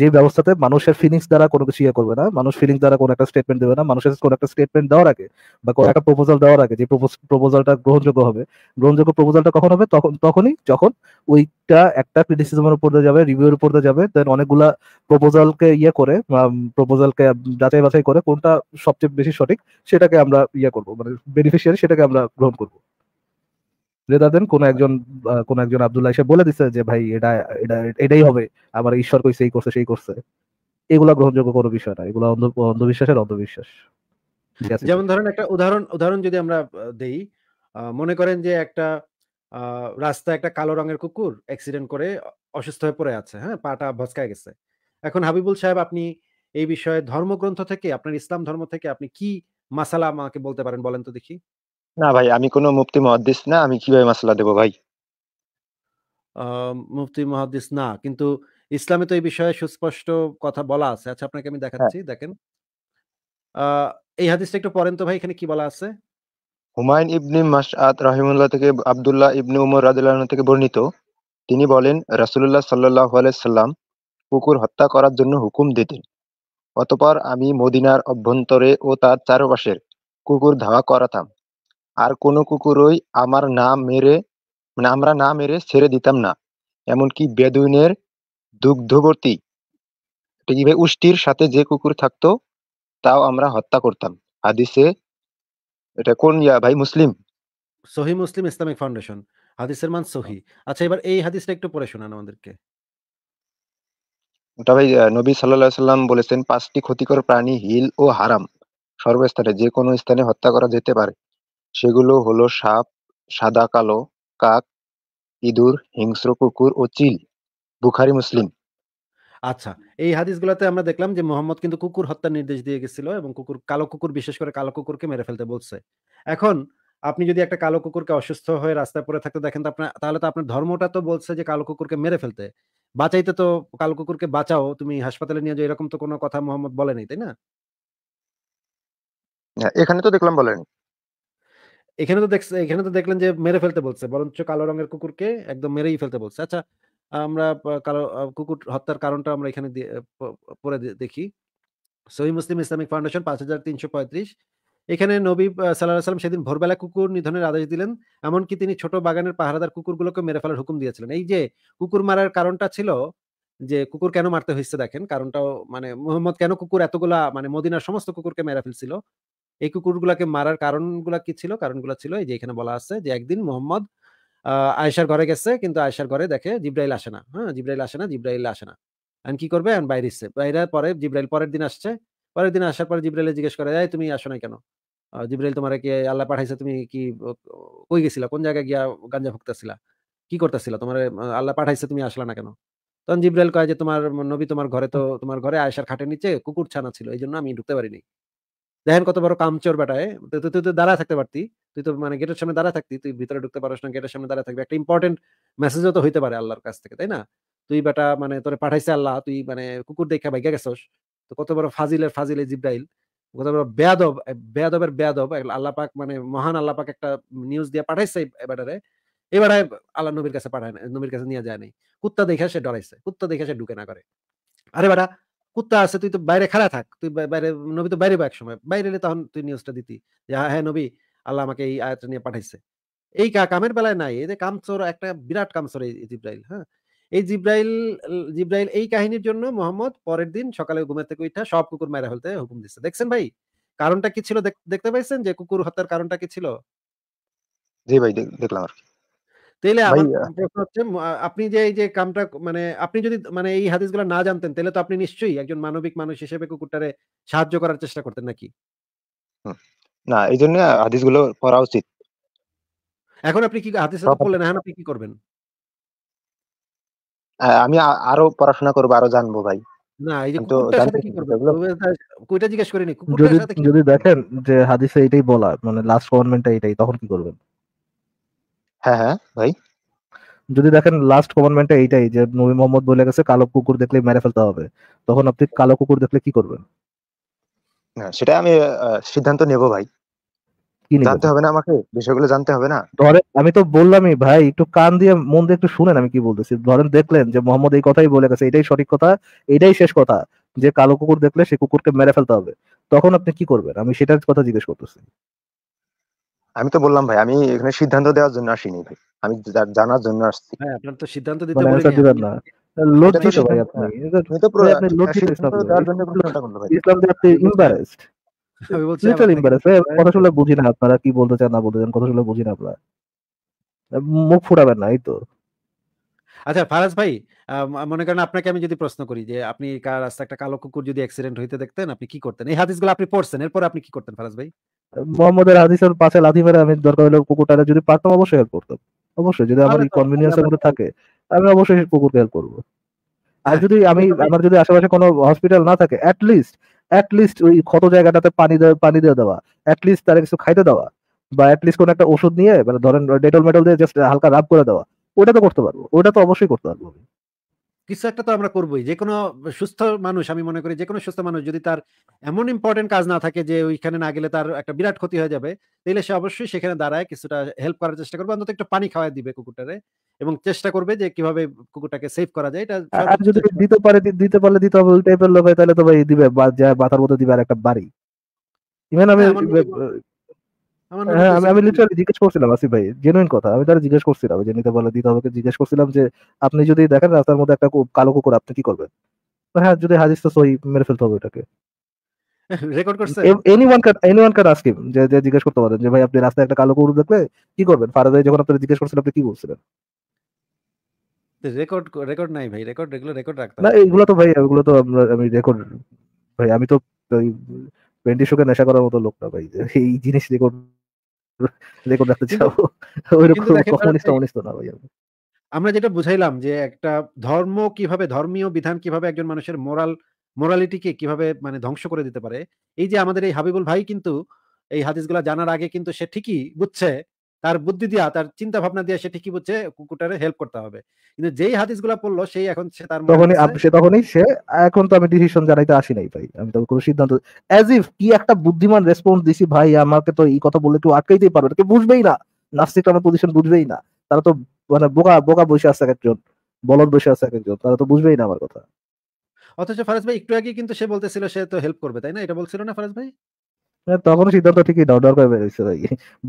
যে ব্যবস্থাতে মানুষের ফিলিংস দ্বারা কোনো কিছু ইয়ে করবে না মানুষ ফিলিংস দ্বারা কোনো একটা স্টেটমেন্ট দেবে না মানুষের কোনো একটা স্টেটমেন্ট দেওয়ার আগে বা কোনো একটা প্রপোজাল দেওয়ার আগে যে প্রপোজালটা গ্রহণযোগ্য হবে গ্রহণযোগ্য প্রপোজালটা কখন হবে তখন তখনই যখন ওইটা একটা ক্রিটিসিজমের উপর দিয়ে যাবে রিভিউর উপর দিয়ে যাবে দেন অনেকগুলা প্রপোজালকে ইয়ে করে প্রপোজালকে যাচাই বাছাই করে কোনটা সবচেয়ে বেশি সঠিক সেটাকে আমরা ইয়ে করবো মানে বেনিফিশিয়ারি সেটাকে আমরা গ্রহণ করবো রেদার দেন কোন একজন কোন একজন আব্দুল্লাহ এসে বলে দিছে যে ভাই এটা এটা এটাই হবে আবার ঈশ্বর কইছে এই করছে সেই করছে এগুলা গ্রহণযোগ্য কোনো বিষয় না এগুলো অন্ধবিশ্বাসের অন্ধবিশ্বাস যেমন ধরেন একটা উদাহরণ উদাহরণ যদি আমরা দেই মনে করেন যে একটা রাস্তা একটা কালো রঙের কুকুর অ্যাক্সিডেন্ট করে অসুস্থ হয়ে পড়ে আছে হ্যাঁ পাটা ভসকায় গেছে এখন হাবিবুল সাহেব আপনি এই বিষয়ে ধর্মগ্রন্থ থেকে আপনার ইসলাম ধর্ম থেকে আপনি কি মাসালা আমাকে বলতে পারেন বলেন তো দেখি না ভাই আমি কোনো মুফতি মুহাদ্দিস না আমি কিভাবে মাসলা দেব ভাই মুফতি মুহাদ্দিস না কিন্তু ইসলামে তো এই বিষয়ে সুস্পষ্ট কথা বলা আছে আচ্ছা আপনাকে আমি হ্যাঁ। দেখাচ্ছি দেখেন এই হাদিসটা একটু পড়েন তো ভাই এখানে কি বলা আছে হুমায়ুন ইবনে মাসআদ রাহিমুল্লাহ থেকে আব্দুল্লাহ ইবনে উমর রাদিয়াল্লাহু থেকে বর্ণিত তিনি বলেন রাসূলুল্লাহ সাল্লাল্লাহু আলাইহি সাল্লাম কুকুর হত্যা করার জন্য হুকুম দিতেন অতপর আমি মদিনার অভ্যন্তরে ও তার চারপাশের কুকুর ধাওয়া করাতাম আর কোনো কুকুরই আমার না মেরে মানে আমরা না মেরে ছেড়ে দিতাম না এমনকি বেদুইনের দুগ্ধবর্তী উষ্টির সাথে যে কুকুর থাকতো তাও আমরা হত্যা করতাম হাদিসে এটা কোন ইয়া ভাই মুসলিম সহি মুসলিম ইসলামিক ফাউন্ডেশন হাদিসের মান সহি আচ্ছা এবার এই হাদিসটা একটু পড়ে শোনান আমাদেরকে ওটা ভাই নবী সাল্লাল্লাহু সাল্লাম বলেছেন পাঁচটি ক্ষতিকর প্রাণী হিল ও হারাম সর্বস্থানে যে কোনো স্থানে হত্যা করা যেতে পারে সেগুলো হলো সাপ, সাদা-কালো, কাক, ইঁদুর, হিংস্র কুকুর ও চিল। বুখারী, মুসলিম। আচ্ছা। এই হাদিসগুলাতে আমরা দেখলাম যে মোহাম্মদ কিন্তু কুকুর হত্যার নির্দেশ দিয়ে গেছিল এবং কুকুর কালো কুকুর বিশেষ করে কালো কুকুরকে মেরে ফেলতে বলছে। এখন আপনি যদি একটা কালো কুকুরকে অসুস্থ হয়ে রাস্তায় পড়ে থাকতে দেখেন তো আপনার তাহলে তো আপনার ধর্মটা তো বলছে যে কালো কুকুরকে মেরে ফেলতে। বাঁচাইতে তো কালো কুকুরকে বাঁচাও, তুমি হাসপাতালে নিয়ে যাও এরকম তো কোনো কথা মোহাম্মদ বলেনি তাই না? হ্যাঁ, এখানে তো দেখলাম বলেনি। এখানে তো দেখছে এখানে তো দেখলেন যে মেরে ফেলতে বলছে বরঞ্চ কালো রঙের কুকুরকে একদম মেরেই ফেলতে বলছে আচ্ছা আমরা কালো কুকুর হত্যার কারণটা আমরা এখানে পরে দেখি সহি মুসলিম ইসলামিক ফাউন্ডেশন পাঁচ হাজার তিনশো পঁয়ত্রিশ এখানে নবী সাল্লাহ সাল্লাম সেদিন ভোরবেলা কুকুর নিধনের আদেশ দিলেন এমনকি তিনি ছোট বাগানের পাহারাদার কুকুরগুলোকে মেরে ফেলার হুকুম দিয়েছিলেন এই যে কুকুর মারার কারণটা ছিল যে কুকুর কেন মারতে হয়েছে দেখেন কারণটাও মানে মোহাম্মদ কেন কুকুর এতগুলা মানে মদিনার সমস্ত কুকুরকে মেরে ফেলছিল এই কুকুরগুলাকে মারার কারণগুলা কি ছিল কারণগুলো ছিল এই যে এখানে বলা আছে যে একদিন মোহাম্মদ আয়েশার ঘরে গেছে কিন্তু আয়েশার ঘরে দেখে জিব্রাইল আসে না হ্যাঁ জিব্রাইল আসে না জিব্রাইল আসে না কি করবে এখন বাইরে বাইরে পরে জিব্রাইল পরের দিন আসছে পরের দিন আসার পরে জিব্রাইলে জিজ্ঞেস করে যায় তুমি আসো না কেন জিব্রাইল তোমার কি আল্লাহ পাঠাইছে তুমি কি কই গেছিলা কোন জায়গায় গিয়া গাঞ্জা ভুগতেছিলা কি করতেছিলা তোমার আল্লাহ পাঠাইছে তুমি আসলা না কেন তখন জিব্রাইল কয় যে তোমার নবী তোমার ঘরে তো তোমার ঘরে আয়েশার খাটের নিচে কুকুর ছানা ছিল এই জন্য আমি ঢুকতে পারিনি দেখেন কত বড় কামচোর বেটায় তুই তো দাঁড়া থাকতে পারতি তুই তো মানে গেটের সামনে দাঁড়া থাকতি তুই ভিতরে ঢুকতে পারিস না গেটের সামনে দাঁড়া থাকবি একটা ইম্পর্টেন্ট মেসেজও তো হইতে পারে আল্লাহর কাছ থেকে তাই না তুই বেটা মানে তোরে পাঠাইছে আল্লাহ তুই মানে কুকুর দেখা ভাইগা গেছস তো কত বড় ফাজিলের ফাজিলে জিব্রাইল কত বড় বেয়াদব বেয়াদবের বেয়াদব আল্লাহ পাক মানে মহান আল্লাহ পাক একটা নিউজ দিয়ে পাঠাইছে এবারে এবারে আল্লাহ নবীর কাছে পাঠায় নবীর কাছে নিয়ে যায় নাই কুত্তা দেখে সে ডরাইছে কুত্তা দেখে সে ঢুকে না করে আরে বেটা কুত্তা আছে তুই তো বাইরে খাড়া থাক তুই বাইরে নবী তো বাইরে বা সময় বাইরে এলে তখন তুই নিউজটা দিতি যে হ্যাঁ হ্যাঁ নবী আল্লাহ আমাকে এই আয়টা নিয়ে পাঠাইছে এই কামের বেলায় নাই এই যে কামচোর একটা বিরাট কামচোর এই জিব্রাইল হ্যাঁ এই জিব্রাইল জিব্রাইল এই কাহিনীর জন্য মোহাম্মদ পরের দিন সকালে ঘুমের থেকে উঠা সব কুকুর মেরা হলতে হুকুম দিচ্ছে দেখছেন ভাই কারণটা কি ছিল দেখতে পাইছেন যে কুকুর হত্যার কারণটা কি ছিল জি ভাই দেখলাম আর কি তাইলে আমার প্রশ্ন হচ্ছে আপনি যে এই যে কামটা মানে আপনি যদি মানে এই হাদিসগুলো না জানতেন তাহলে তো আপনি নিশ্চয়ই একজন মানবিক মানুষ হিসেবে কুকুরটারে সাহায্য করার চেষ্টা করতেন নাকি না এই জন্য হাদিসগুলো পড়া উচিত এখন আপনি কি হাদিস বললেন এখন আপনি কি করবেন হ্যাঁ, আমি আরো পড়াশোনা করবো আরো জানবো ভাই না এই যে কুকুরটার সাথে কি করবে কইটা জিজ্ঞেস করিনি কুকুরটার সাথে যদি দেখেন যে হাদিসে এটাই বলা মানে লাস্ট কমেন্টটা এটাই তখন কি করবেন হ্যাঁ হ্যাঁ ভাই যদি দেখেন লাস্ট কমান্ডমেন্টটা এইটাই যে নবী মোহাম্মদ বলে গেছে কালো কুকুর দেখলে মেরে ফেলতে হবে তখন আপনি কালো কুকুর দেখলে কি করবেন সেটা আমি সিদ্ধান্ত নেব ভাই জানতে হবে না আমাকে বিষয়গুলো জানতে হবে না ধরে আমি তো বললামই ভাই একটু কান দিয়ে মন দিয়ে একটু শুনেন আমি কি বলতেছি ধরেন দেখলেন যে মোহাম্মদ এই কথাই বলে গেছে এটাই সঠিক কথা এটাই শেষ কথা যে কালো কুকুর দেখলে সে কুকুরকে মেরে ফেলতে হবে তখন আপনি কি করবেন আমি সেটার কথা জিজ্ঞেস করতেছি আমি তো বললাম ভাই আমি এখানে সিদ্ধান্ত দেওয়ার জন্য আসিনি ভাই আমি জানার জন্য আসছি হ্যাঁ আপনার তো সিদ্ধান্ত দিতে মানে বলেন না লজ্জিত ভাই আপনি এটা তো আপনি লজ্জিত দেওয়ার জন্য প্রশ্নটা করলেন ভাই ইসলাম আপনি ইমবারেসড *laughs* আমি বলছি লিটল ইমবারেসড কথা শুনলে বুঝিনা আপনারা কি বলতে চান না বলতে চান কথা শুনলে বুঝিনা আপনারা মুখ ফুটাবেন না এই তো আচ্ছা ফারাজ ভাই মনে করেন আপনাকে আমি যদি প্রশ্ন করি যে আপনি কার রাস্তা একটা কালো কুকুর যদি অ্যাক্সিডেন্ট হইতে দেখতেন আপনি কি করতেন এই হাদিস গুলো আপনি পড়ছেন এরপর আপনি কি করতেন ফারাজ ভাই মোহাম্মদের হাদিসের পাশে লাথি মেরে আমি দরকার হলে কুকুরটারে যদি পারতাম অবশ্যই হেল্প করতাম অবশ্যই যদি আমার এর মধ্যে থাকে আমি অবশ্যই কুকুরকে হেল্প করব আর আচ্ছা, যদি আমি আমার যদি আশেপাশে কোনো হসপিটাল না থাকে অ্যাট লিস্ট অ্যাট লিস্ট ওই ক্ষত জায়গাটাতে পানি দেওয়া পানি দিয়ে দেওয়া অ্যাট লিস্ট তারা কিছু খাইতে দেওয়া বা অ্যাট লিস্ট কোনো একটা ওষুধ নিয়ে মানে ধরেন ডেটল মেটল দিয়ে জাস্ট হালকা রাব করে দেওয়া ওটা তো করতে পারবো ওটা তো অবশ্যই করতে পারবো কিছু একটা তো আমরা করবোই যে কোনো সুস্থ মানুষ আমি মনে করি যে কোনো সুস্থ মানুষ যদি তার এমন ইম্পর্টেন্ট কাজ না থাকে যে ওইখানে না গেলে তার একটা বিরাট ক্ষতি হয়ে যাবে তাহলে সে অবশ্যই সেখানে দাঁড়ায় কিছুটা হেল্প করার চেষ্টা করবে অন্তত একটু পানি খাওয়াই দিবে কুকুরটারে এবং চেষ্টা করবে যে কিভাবে কুকুরটাকে সেভ করা যায় এটা আর যদি দিতে পারে দিতে পারলে দিতে হবে ওই টাইপের লোক তাহলে তো ভাই দিবে যা বাতার মতো দিবে আর একটা বাড়ি ইভেন আমি হ্যাঁ, হ্যাঁ, আমি লিটারালি জিজ্ঞেস করছিলাম আসিফ ভাই জেনুইন কথা আমি জিজ্ঞেস করছিলাম যে নিতে বলে দিতে জিজ্ঞেস করছিলাম যে আপনি যদি দেখেন রাস্তার মধ্যে একটা কালো কুকুর আপনি কি করবেন হ্যাঁ যদি হাদিস তো সহি মেরে ফেলতে হবে ওটাকে রেকর্ড *laughs* করছে এনিওয়ান এনিওয়ান যে যে জিজ্ঞেস করতে পারেন যে ভাই আপনি রাস্তায় একটা কালো কুকুর দেখলে কি করবেন যখন জিজ্ঞেস করছিলেন আপনি কি বলছিলেন রেকর্ড রেকর্ড নাই ভাই রেকর্ড রেকর্ড না এগুলো তো ভাই এগুলো তো আমরা আমি রেকর্ড ভাই আমি তো টোয়েন্টি শোকে নেশা করার মতো লোক না ভাই এই জিনিস রেকর্ড রেকর্ড রাখতে ওইরকম কমিউনিস্ট কমিউনিস্ট না ভাই আমরা যেটা বুঝাইলাম যে একটা ধর্ম কিভাবে ধর্মীয় বিধান কিভাবে একজন মানুষের মোরাল মোরালিটিকে কিভাবে মানে ধ্বংস করে দিতে পারে এই যে আমাদের এই হাবিবুল ভাই কিন্তু এই হাদিসগুলা জানার আগে কিন্তু সে ঠিকই বুঝছে তার বুদ্ধি দিয়া তার চিন্তা ভাবনা দিয়া সে ঠিকই বুঝছে কুকুরটারে হেল্প করতে হবে কিন্তু যেই হাদিস গুলা পড়লো সেই এখন সে তার তখনই সে তখনই সে এখন তো আমি ডিসিশন জানাইতে আসি নাই ভাই আমি তো কোনো সিদ্ধান্ত এজ ইফ কি একটা বুদ্ধিমান রেসপন্স দিছি ভাই আমাকে তো এই কথা বললে কেউ আটকাইতেই পারবে কেউ বুঝবেই না নাস্তিক আমার পজিশন বুঝবেই না তারা তো মানে বোকা বোকা বসে আছে একজন বলদ বসে আছে একজন তারা তো বুঝবেই না আমার কথা অথচ ফারাজ ভাই একটু আগে কিন্তু সে বলতেছিল সে তো হেল্প করবে তাই না এটা বলছিল না ফারাজ ভাই তখনও সিদ্ধান্ত ঠিকই দাও দরকার বেরিয়েছে ভাই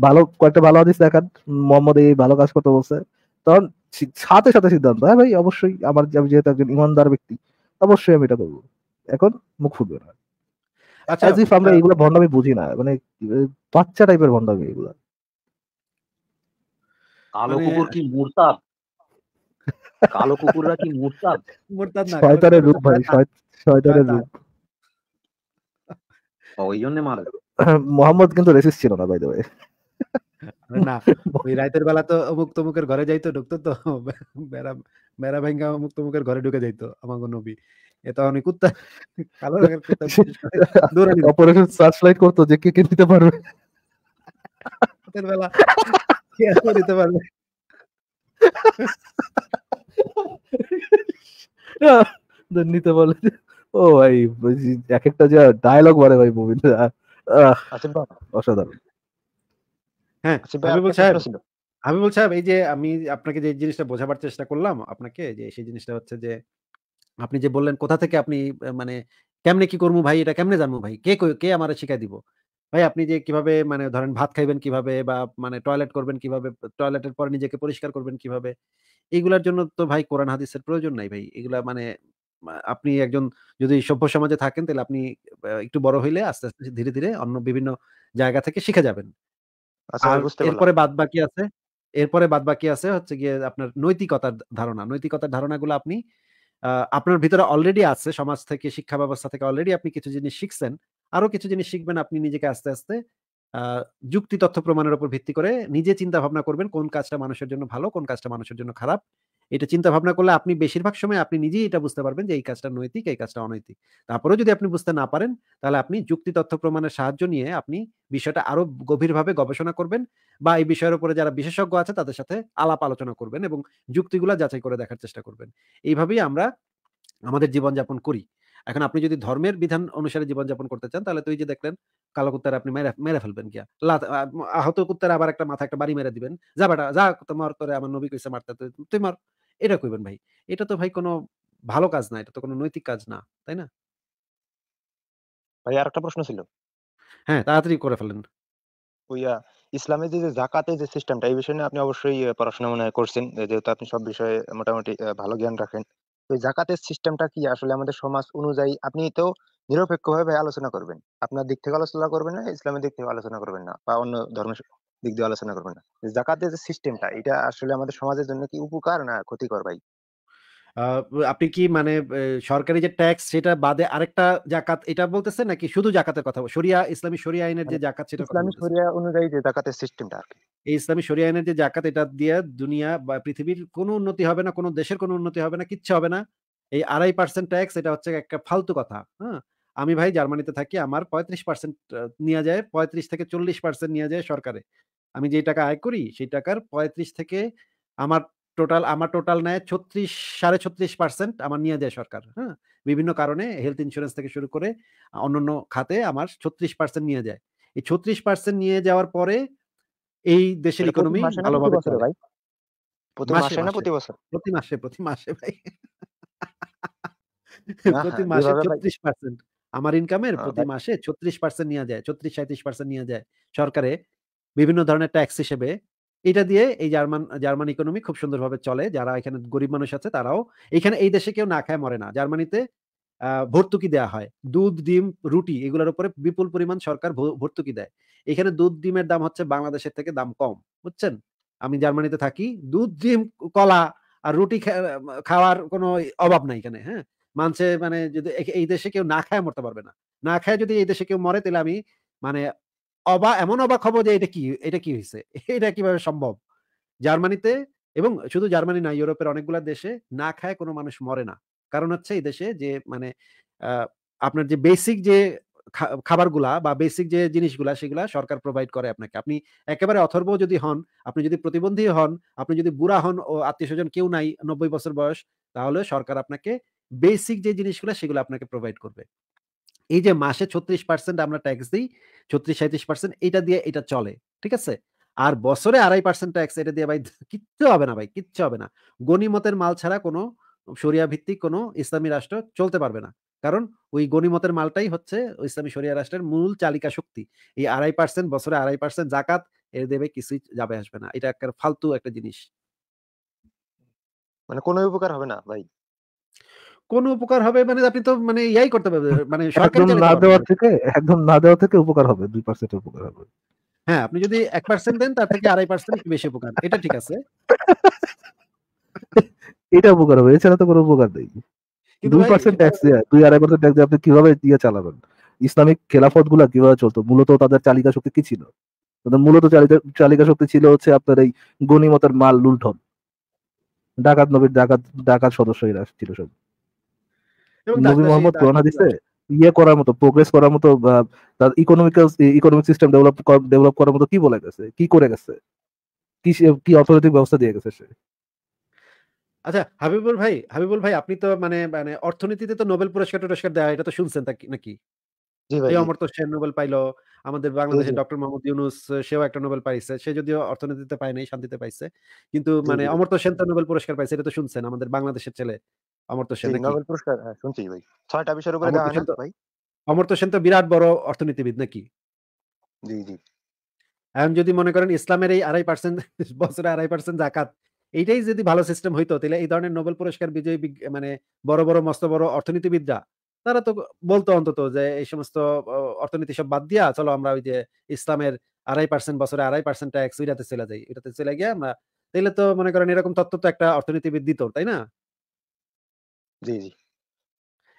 ভালো কয়েকটা ভালো হাদিস দেখান মোহাম্মদ এই ভালো কাজ করতে বলছে তখন সাথে সাথে সিদ্ধান্ত হ্যাঁ ভাই অবশ্যই আমার আমি যেহেতু একজন ইমানদার ব্যক্তি অবশ্যই আমি এটা করবো এখন মুখ ফুটবে না আচ্ছা আমরা এগুলো ভণ্ডামি বুঝি না মানে বাচ্চা টাইপের ভণ্ডামি এগুলো কালো মানে কুকুর কি মুরতাদ কালো কুকুররা কি মুরতাদ মুরতাদ না শয়তানের রূপ ভাই শয়তানের রূপ ওই জন্য মারা *coughs* মোহাম্মদ কিন্তু রেসিস ছিল না বাইদে ভাই না ওই রাতের বেলা তো অমুক তমুকের ঘরে যাইতো ঢুকতো তো বেড়া বেড়া ভাঙ্গা অমুক তমুকের ঘরে ঢুকে যাইতো আমার নবী এটা অনেক কুত্তা কালো রঙের কুত্তা অপারেশন সার্চ লাইট করতো যে কে কে নিতে পারবে রাতের বেলা কে নিতে পারবে নিতে বলে ও ভাই এক একটা যা ডায়লগ বাড়ে ভাই মুভিটা হ্যাঁ, এই যে আমি আপনাকে যে জিনিসটা বোঝাবার চেষ্টা করলাম আপনাকে যে সেই জিনিসটা হচ্ছে যে আপনি যে বললেন কোথা থেকে আপনি মানে কেমনে কি করবো ভাই এটা কেমনে জানবো ভাই কে কে আমার শিখাই দিব ভাই আপনি যে কিভাবে মানে ধরেন ভাত খাইবেন কিভাবে বা মানে টয়লেট করবেন কিভাবে টয়লেটের পর নিজেকে পরিষ্কার করবেন কিভাবে এইগুলার জন্য তো ভাই কোরআন হাদিসের প্রয়োজন নাই ভাই এগুলা মানে আপনি একজন যদি সভ্য সমাজে থাকেন তাহলে আপনি একটু বড় হইলে আস্তে আস্তে ধীরে ধীরে অন্য বিভিন্ন জায়গা থেকে শিখে যাবেন আচ্ছা, এরপরে বাদ বাকি আছে এরপরে বাদ বাকি আছে হচ্ছে গিয়ে আপনার নৈতিকতার ধারণা নৈতিকতার ধারণাগুলো আপনি আপনার ভিতরে অলরেডি আছে সমাজ থেকে শিক্ষা ব্যবস্থা থেকে অলরেডি আপনি কিছু জিনিস শিখছেন আরো কিছু জিনিস শিখবেন আপনি নিজেকে আস্তে আস্তে যুক্তি তথ্য প্রমাণের উপর ভিত্তি করে নিজে চিন্তা ভাবনা করবেন কোন কাজটা মানুষের জন্য ভালো কোন কাজটা মানুষের জন্য খারাপ এটা চিন্তা ভাবনা করলে আপনি বেশিরভাগ সময় আপনি নিজেই এটা বুঝতে পারবেন যে এই কাজটা নৈতিক এই কাজটা অনৈতিক তারপরেও যদি আপনি বুঝতে না পারেন তাহলে আপনি যুক্তি তথ্য প্রমাণের সাহায্য নিয়ে আপনি বিষয়টা আরো গভীরভাবে গবেষণা করবেন বা এই বিষয়ের উপরে যারা বিশেষজ্ঞ আছে তাদের সাথে আলাপ আলোচনা করবেন এবং যুক্তিগুলা যাচাই করে দেখার চেষ্টা করবেন এইভাবেই আমরা আমাদের জীবনযাপন করি এখন আপনি যদি ধর্মের বিধান অনুসারে জীবনযাপন করতে চান তাহলে তো ওই যে দেখলেন কালো কুত্তার আপনি মেরে মেরে ফেলবেন গিয়া আহত কুত্তার আবার একটা মাথা একটা বাড়ি মেরে দিবেন যা বেটা যা তোমার করে আমার নবী কইছে মারতে তুই মার এটা কইবেন ভাই এটা তো ভাই কোনো ভালো কাজ না এটা তো কোনো নৈতিক কাজ না তাই না ভাই আর একটা প্রশ্ন ছিল হ্যাঁ তাড়াতাড়ি করে ফেলেন ওইয়া ইসলামে যে জাকাতের যে সিস্টেমটা এই বিষয়ে আপনি অবশ্যই পড়াশোনা মনে করছেন যেহেতু আপনি সব বিষয়ে মোটামুটি ভালো জ্ঞান রাখেন ওই জাকাতের সিস্টেমটা কি আসলে আমাদের সমাজ অনুযায়ী আপনি তো নিরপেক্ষভাবে ভাই আলোচনা করবেন আপনার দিক থেকে আলোচনা করবেন না ইসলামের দিক থেকে আলোচনা করবেন না বা অন্য ধর্মের দিক দিয়ে আলোচনা করবেন না জাকাতের যে সিস্টেমটা এটা আসলে আমাদের সমাজের জন্য কি উপকার না ক্ষতিকর ভাই আপনি কি মানে সরকারি যে ট্যাক্স সেটা বাদে আরেকটা জাকাত এটা বলতেছেন নাকি শুধু জাকাতের কথা? শরিয়া ইসলামী শরিয়া আইনের যে মানে জাকাত সেটা ইসলামী শরিয়া অনুযায়ী যে জাকাতের সিস্টেমটা এই ইসলামী শরিয়া আইনের যে জাকাত এটা দিয়ে দুনিয়া বা পৃথিবীর কোনো উন্নতি হবে না, কোনো দেশের কোনো উন্নতি হবে না, কিচ্ছু হবে না। এই আড়াই পার্সেন্ট ট্যাক্স এটা হচ্ছে একটা ফালতু কথা। হ্যাঁ? আমি ভাই জার্মানিতে থাকি আমার পঁয়ত্রিশ পার্সেন্ট নেওয়া যায পঁয়ত্রিশ থেকে চল্লিশ পার্সেন্ট নেওয়া যায় সরকারে। আমি যেই টাকা আয় করি সেই টাকার পঁয়ত্রিশ থেকে আমার টোটাল আমার টোটাল নেয় ছত্রিশ সাড়ে ছত্রিশ পার্সেন্ট আমার নিয়ে দেয় সরকার হ্যাঁ বিভিন্ন কারণে হেলথ ইন্স্যুরেন্স থেকে শুরু করে অন্যান্য খাতে আমার ছত্রিশ পার্সেন্ট নিয়ে যায় এই ছত্রিশ পার্সেন্ট নিয়ে যাওয়ার পরে এই দেশের ইকোনমি ভালোভাবে চলে প্রতি মাসে না প্রতি বছর প্রতি মাসে প্রতি মাসে ভাই প্রতি মাসে ছত্রিশ পার্সেন্ট আমার ইনকামের প্রতি মাসে ছত্রিশ পার্সেন্ট নিয়ে যায় ছত্রিশ সাঁত্রিশ পার্সেন্ট নিয়ে যায় সরকারে বিভিন্ন ধরনের ট্যাক্স হিসেবে এটা দিয়ে এই জার্মান জার্মান ইকোনমি খুব সুন্দরভাবে চলে যারা এখানে গরিব মানুষ আছে তারাও এখানে এই দেশে কেউ না খায় মরে না জার্মানিতে ভর্তুকি দেয়া হয় দুধ ডিম রুটি এগুলোর উপরে বিপুল পরিমাণ সরকার ভর্তুকি দেয় এখানে দুধ ডিমের দাম হচ্ছে বাংলাদেশের থেকে দাম কম বুঝছেন আমি জার্মানিতে থাকি দুধ ডিম কলা আর রুটি খাওয়ার কোনো অভাব নাই এখানে হ্যাঁ মানছে মানে যদি এই দেশে কেউ না খায় মরতে পারবে না না খায় যদি এই দেশে কেউ মরে তাহলে আমি মানে অবা এমন অবাক হবো যে এটা কি এটা কি হয়েছে *laughs* এটা কিভাবে সম্ভব জার্মানিতে এবং শুধু জার্মানি না ইউরোপের অনেকগুলা দেশে না খায় কোনো মানুষ মরে না কারণ হচ্ছে এই দেশে যে মানে আপনার যে বেসিক যে খাবারগুলা বা বেসিক যে জিনিসগুলা সেগুলা সরকার প্রোভাইড করে আপনাকে আপনি একেবারে অথর্ব যদি হন আপনি যদি প্রতিবন্ধী হন আপনি যদি বুড়া হন ও আত্মীয় স্বজন কেউ নাই নব্বই বছর বয়স তাহলে সরকার আপনাকে বেসিক যে জিনিসগুলো সেগুলো আপনাকে প্রোভাইড করবে এই যে মাসে ছত্রিশ পার্সেন্ট আমরা ট্যাক্স দিই ছত্রিশ সাঁত্রিশ পার্সেন্ট এটা দিয়ে এটা চলে ঠিক আছে আর বছরে আড়াই পার্সেন্ট ট্যাক্স এটা দিয়ে ভাই *laughs* কিচ্ছু হবে না ভাই কিচ্ছু হবে না গণিমতের মাল ছাড়া কোনো সরিয়া ভিত্তিক কোনো ইসলামী রাষ্ট্র চলতে পারবে না কারণ ওই গণিমতের মালটাই হচ্ছে ইসলামী সরিয়া রাষ্ট্রের মূল চালিকা শক্তি এই আড়াই পার্সেন্ট বছরে আড়াই পার্সেন্ট জাকাত এর দেবে কিছুই যাবে আসবে না এটা একটা ফালতু একটা জিনিস মানে কোনো উপকার হবে না ভাই কোন উপকার হবে মানে আপনি তো মানে ইয়াই করতে পারবেন মানে সরকার না দেওয়া থেকে একদম না দেওয়া থেকে উপকার হবে দুই পার্সেন্ট উপকার হবে হ্যাঁ আপনি যদি এক পার্সেন্ট দেন তার থেকে আড়াই পার্সেন্ট বেশি উপকার এটা ঠিক আছে *laughs* এটা উপকার হবে এছাড়া তো কোনো উপকার নেই দুই পার্সেন্ট ট্যাক্স দেওয়া দুই আড়াই পার্সেন্ট ট্যাক্স আপনি কিভাবে ইয়ে চালাবেন ইসলামিক খেলাফত গুলা কিভাবে চলতো মূলত তাদের চালিকা শক্তি কি ছিল তাদের মূলত চালিকা শক্তি ছিল হচ্ছে আপনার এই গণিমতের মাল লুণ্ঠন ডাকাত নবীর ডাকাত ডাকাত সদস্যই ছিল সব নবী মোহাম্মদ প্রেরণা হাদিসে ইয়ে করার মতো প্রোগ্রেস করার মতো তার economical economic system develop develop করার মতো কি বলে গেছে কি করে গেছে কি কি অর্থনৈতিক ব্যবস্থা দিয়ে গেছে সে আচ্ছা হাবিবুল ভাই হাবিবুল ভাই আপনি তো মানে মানে অর্থনীতিতে তো নোবেল পুরস্কার টুরস্কার দেওয়া এটা তো শুনছেন তা নাকি জি ভাই অমর্ত্য সেন নোবেল পাইলো আমাদের বাংলাদেশের ডক্টর মাহমুদ ইউনুস সেও একটা নোবেল পাইছে সে যদিও অর্থনীতিতে পায় নাই শান্তিতে পাইছে কিন্তু মানে অমর্ত্য সেন তো নোবেল পুরস্কার পাইছে এটা তো শুনছেন আমাদের বাংলাদেশের ছেলে সেন নোবেল পুরস্কার হ্যাঁ, শুনছি ভাই ছয়টা বিষয়ের উপরে ভাই সেন তো বিরাট বড় অর্থনীতিবিদ নাকি জি জি এখন যদি মনে করেন ইসলামের এই আড়াই পার্সেন্ট বছরে আড়াই পার্সেন্ট জাকাত এইটাই যদি ভালো সিস্টেম হইতো তাহলে এই ধরনের নোবেল পুরস্কার বিজয়ী মানে বড় বড় মস্ত বড় অর্থনীতিবিদরা তারা তো বলতো অন্তত যে এই সমস্ত অর্থনীতি সব বাদ দিয়া চলো আমরা ওই যে ইসলামের আড়াই পার্সেন্ট বছরে আড়াই পার্সেন্ট ট্যাক্স ওইটাতে চলে যাই ওইটাতে চলে গিয়ে আমরা তাহলে তো মনে করেন এরকম তত্ত্ব তো একটা অর্থনীতিবিদ দিত তাই না জি, জি।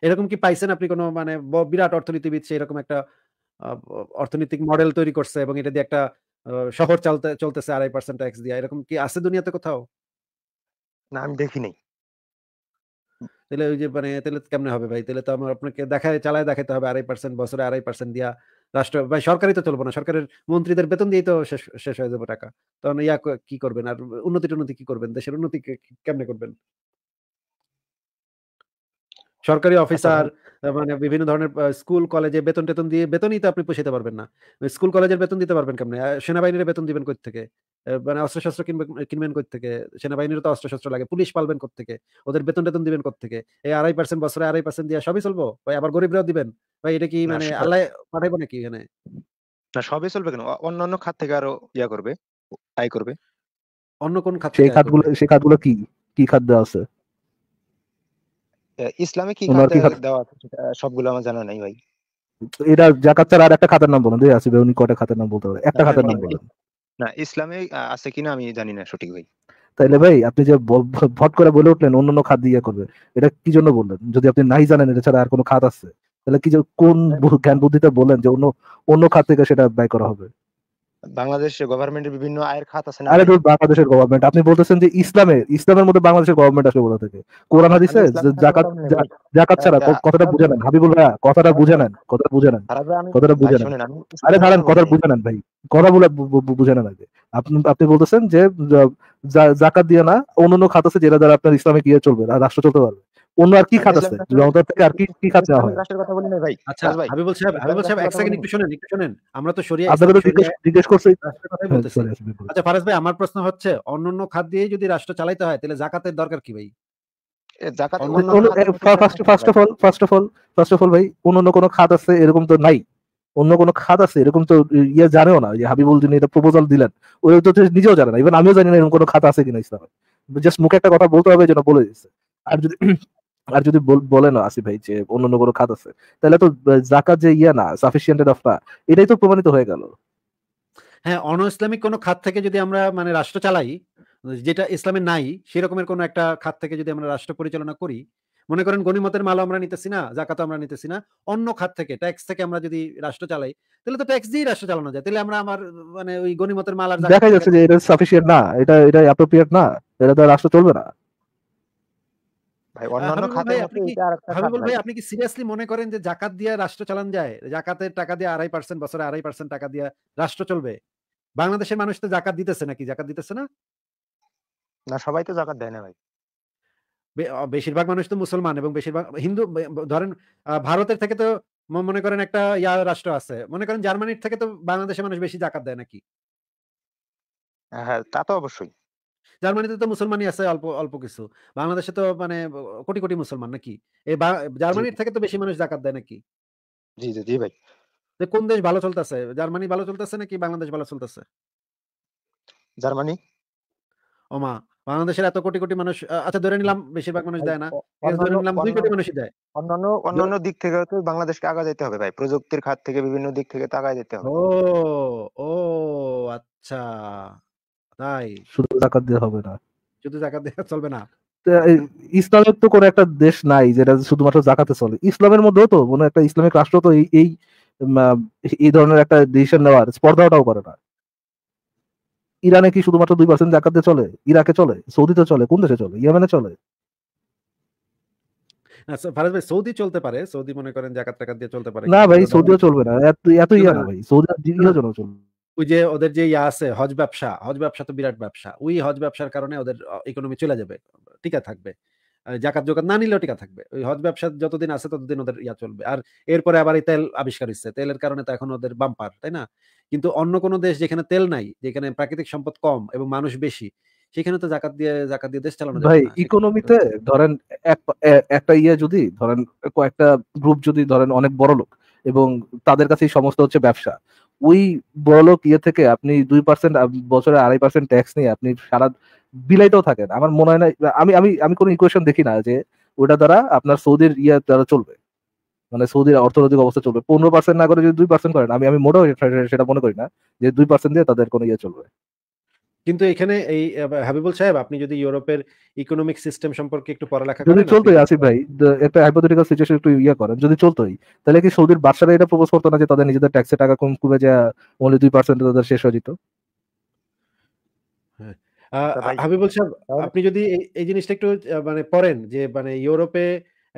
এরকম কি পাইছেন আপনি কোনো মানে বিরাট অর্থনীতিবিদ সে এরকম একটা অর্থনৈতিক মডেল তৈরি করছে এবং এটা দিয়ে একটা শহর চলতে চলতেছে আড়াই পার্সেন্ট ট্যাক্স দিয়ে এরকম কি আছে দুনিয়াতে কোথাও? না, আমি দেখি নেই তাহলে ওই যে মানে তাহলে তো কেমনে হবে ভাই? তাহলে তো আমার আপনাকে দেখায় চালায় দেখাতে হবে আড়াই পার্সেন্ট বছরে আড়াই পার্সেন্ট দিয়া রাষ্ট্র ভাই সরকারই তো চলবো না। সরকারের মন্ত্রীদের বেতন দিয়েই তো শেষ শেষ হয়ে যাবে টাকা। তখন ইয়া কি করবেন? আর উন্নতি-টুন্নতি কি করবেন? দেশের উন্নতি কেমনে করবেন? সরকারি অফিসার আচ্ছা, মানে বিভিন্ন ধরনের স্কুল কলেজে বেতন টেতন দিয়ে বেতনই তো আপনি পোষাতে পারবেন না স্কুল কলেজের বেতন দিতে পারবেন কেমনে সেনাবাহিনীর বেতন দিবেন কোথ থেকে মানে অস্ত্রশস্ত্র কিনবেন কোথ থেকে সেনাবাহিনীর তো অস্ত্রশস্ত্র লাগে পুলিশ পালবেন কোথ থেকে ওদের বেতন টেতন দিবেন কোথ থেকে এই আড়াই পার্সেন্ট বছরে আড়াই পার্সেন্ট দিয়ে সবই চলবো ভাই আবার গরিবরাও দিবেন ভাই এটা কি মানে আল্লাহ পাঠাইবো নাকি এখানে না সবই চলবে কেন অন্যান্য খাত থেকে আরো ইয়া করবে আয় করবে অন্য কোন খাত সেই খাতগুলো সেই খাতগুলো কি কি খাত দেওয়া আছে ইসলামে কি সবগুলো আমার জানা নাই ভাই এটা জাকাত ছাড়া একটা খাতার নাম আসিবে উনি কয়টা খাতার নাম বলতে পারে একটা খাতার নাম না ইসলামে আছে কিনা আমি জানি না সঠিক ভাই তাইলে ভাই আপনি যে ভট করে বলে উঠলেন অন্য খাত দিয়ে করবে এটা কি জন্য বললেন যদি আপনি নাই জানেন এটা ছাড়া আর কোনো খাত আছে তাহলে কি যে কোন হ্যাঁ। জ্ঞান বুদ্ধিটা বলেন যে অন্য অন্য খাত থেকে সেটা ব্যয় করা হবে বাংলাদেশের গভর্নমেন্টের বিভিন্ন আয়ের খাত আছে না আরে দুধ বাংলাদেশের গভর্নমেন্ট আপনি বলতেছেন যে ইসলামে ইসলামের মধ্যে বাংলাদেশের গভর্নমেন্ট আসলে বলা থেকে কোরআন হাদিসে যাকাত যাকাত ছাড়া আচ্ছা, কথাটা আচ্ছা। বুঝে নেন হাবিবুল ভাই কথাটা বুঝে নেন কথাটা বুঝে নেন কথাটা বুঝে নেন আরে দাঁড়ান কথাটা বুঝে নেন ভাই কথা বলে বুঝে নেন আগে আপনি আপনি বলতেছেন যে যাকাত দিয়ে না অন্যান্য খাত আছে যেটা দ্বারা আপনার ইসলামে গিয়ে চলবে রাষ্ট্র চলতে পারবে অন্য আর কি খাত আছে থেকে আর কি কি খাত হয় কথা বলি না ভাই আচ্ছা হ্যাঁ, হাবিবুল সাহেব হাবিবুল সাহেব এক সেকেন্ড একটু শুনেন একটু শুনেন আমরা তো জিজ্ঞেস করছি হ্যাঁ, আচ্ছা ফারাজ ভাই আমার প্রশ্ন হচ্ছে খাত দিয়ে যদি রাষ্ট্র হয় তাহলে দরকার কি ভাই first of all first of all first of all ভাই অন্য কোনো খাত আছে এরকম তো নাই অন্য কোনো খাত আছে এরকম তো ইয়ে জানেও না যে হাবিবুল যিনি এটা প্রপোজাল দিলেন ওই তো নিজেও জানে না ইভেন আমিও জানি না এরকম কোনো খাত আছে কিনা ইসলামে জাস্ট মুখে একটা কথা বলতে হবে যেন বলে দিচ্ছে আর যদি আর যদি বলে না আসি ভাই যে অন্য অন্য কোনো খাত আছে তাহলে তো জাকাত যে ইয়া না সাফিসিয়েন্ট এনাফ না এটাই তো প্রমাণিত হয়ে গেল হ্যাঁ অন ইসলামিক কোনো খাত থেকে যদি আমরা মানে রাষ্ট্র চালাই যেটা ইসলামে নাই সেরকমের কোনো একটা খাত থেকে যদি আমরা রাষ্ট্র পরিচালনা করি মনে করেন গণিমতের মাল আমরা নিতেছি না জাকাত আমরা নিতেছি না অন্য খাত থেকে ট্যাক্স থেকে আমরা যদি রাষ্ট্র চালাই তাহলে তো ট্যাক্স দিয়ে রাষ্ট্র চালানো যায় তাহলে আমরা আমার মানে ওই গণিমতের মাল আর দেখা যাচ্ছে যে এটা সাফিসিয়েন্ট না এটা এটা অ্যাপ্রোপ্রিয়েট না এটা তো রাষ্ট্র চলবে না আপনি কি সিরিয়াসলি মনে করেন যে জাকাত দিয়ে রাষ্ট্র চালান যায় জাকাতের টাকা দিয়ে আড়াই পার্সেন্ট বছরে আড়াই পার্সেন্ট টাকা দিয়ে রাষ্ট্র চলবে বাংলাদেশের মানুষ তো জাকাত দিতেছে নাকি জাকাত দিতেছে না না সবাই তো জাকাত দেয় না ভাই বেশিরভাগ মানুষ তো মুসলমান এবং বেশিরভাগ হিন্দু ধরেন ভারতের থেকে তো মনে করেন একটা ইয়া রাষ্ট্র আছে মনে করেন জার্মানির থেকে তো বাংলাদেশের মানুষ বেশি জাকাত দেয় নাকি হ্যাঁ তা তো অবশ্যই জার্মানিতে তো মুসলমানই আছে অল্প অল্প কিছু বাংলাদেশে তো মানে কোটি কোটি মুসলমান নাকি এই জার্মানির থেকে তো বেশি মানুষ জাকাত দেয় নাকি জি জি জি ভাই যে কোন দেশ ভালো চলতেছে জার্মানি ভালো চলতেছে নাকি বাংলাদেশ ভালো চলতেছে জার্মানি ওমা বাংলাদেশের এত কোটি কোটি মানুষ আচ্ছা ধরে নিলাম বেশিরভাগ মানুষ দেয় না ধরে নিলাম দুই কোটি মানুষই দেয় অন্যান্য অন্যান্য দিক থেকে তো বাংলাদেশকে আগা যেতে হবে ভাই প্রযুক্তির খাত থেকে বিভিন্ন দিক থেকে তো আগায় যেতে হবে ও ও আচ্ছা তাই শুধু জাকাত দিয়ে হবে না শুধু জাকাত দিয়ে চলবে না ইসলামের তো কোনো একটা দেশ নাই যেটা শুধুমাত্র জাকাতে চলে ইসলামের মধ্যেও তো কোনো একটা ইসলামিক রাষ্ট্র তো এই এই ধরনের একটা ডিসিশন নেওয়ার স্পর্ধাটাও করে না ইরানে কি শুধুমাত্র দুই পার্সেন্ট জাকাতে চলে ইরাকে চলে সৌদিতে চলে কোন দেশে চলে ইয়েমেনে চলে ভাই সৌদি চলতে পারে সৌদি মনে করেন দিয়ে চলতে পারে না ভাই সৌদিও চলবে না এত ইয়া না ভাই সৌদি চলবে ওই যে ওদের যে ইয়া আছে হজ ব্যবসা হজ ব্যবসা তো বিরাট ব্যবসা ওই হজ ব্যবসার কারণে ওদের ইকোনমি চলে যাবে টিকা থাকবে জাকাত জোকাত না নিলেও টিকা থাকবে ওই হজ ব্যবসা যতদিন আছে ততদিন ওদের ইয়া চলবে আর এরপরে আবার এই তেল আবিষ্কার হচ্ছে তেলের কারণে তো এখন ওদের বাম্পার তাই না কিন্তু অন্য কোনো দেশ যেখানে তেল নাই যেখানে প্রাকৃতিক সম্পদ কম এবং মানুষ বেশি সেখানে তো জাকাত দিয়ে জাকাত দিয়ে দেশ চালানো ভাই ইকোনমিতে ধরেন একটা ইয়ে যদি ধরেন কয়েকটা গ্রুপ যদি ধরেন অনেক বড় লোক এবং তাদের কাছে সমস্ত হচ্ছে ব্যবসা ওই বড়লোক ইয়ে থেকে আপনি দুই পার্সেন্ট বছরে আড়াই পার্সেন্ট ট্যাক্স নিয়ে আপনি সারা বিলাইতেও থাকেন আমার মনে হয় না আমি আমি আমি কোনো ইকুয়েশন দেখি না যে ওটা দ্বারা আপনার সৌদির ইয়ে দ্বারা চলবে মানে সৌদির অর্থনৈতিক অবস্থা চলবে পনেরো পার্সেন্ট না করে যদি দুই পার্সেন্ট করেন আমি আমি মোটেও সেটা মনে করি না যে দুই পার্সেন্ট দিয়ে তাদের কোনো ইয়ে চলবে কিন্তু এখানে এই হাবিবুল সাহেব আপনি যদি ইউরোপের ইকোনমিক সিস্টেম সম্পর্কে একটু পড়ালেখা করেন যদি চলতোই আসি ভাই একটা হাইপোথেটিক্যাল সিচুয়েশন একটু ইয়া করেন যদি চলতোই তাহলে কি সৌদির বাদশারা এটা প্রপোজ করতো না যে তাদের নিজেদের ট্যাক্সের টাকা কম কমে যা অনলি 2% তাদের শেষ হয়ে যেত হ্যাঁ, হাবিবুল সাহেব আপনি যদি এই জিনিসটা একটু মানে পড়েন যে মানে ইউরোপে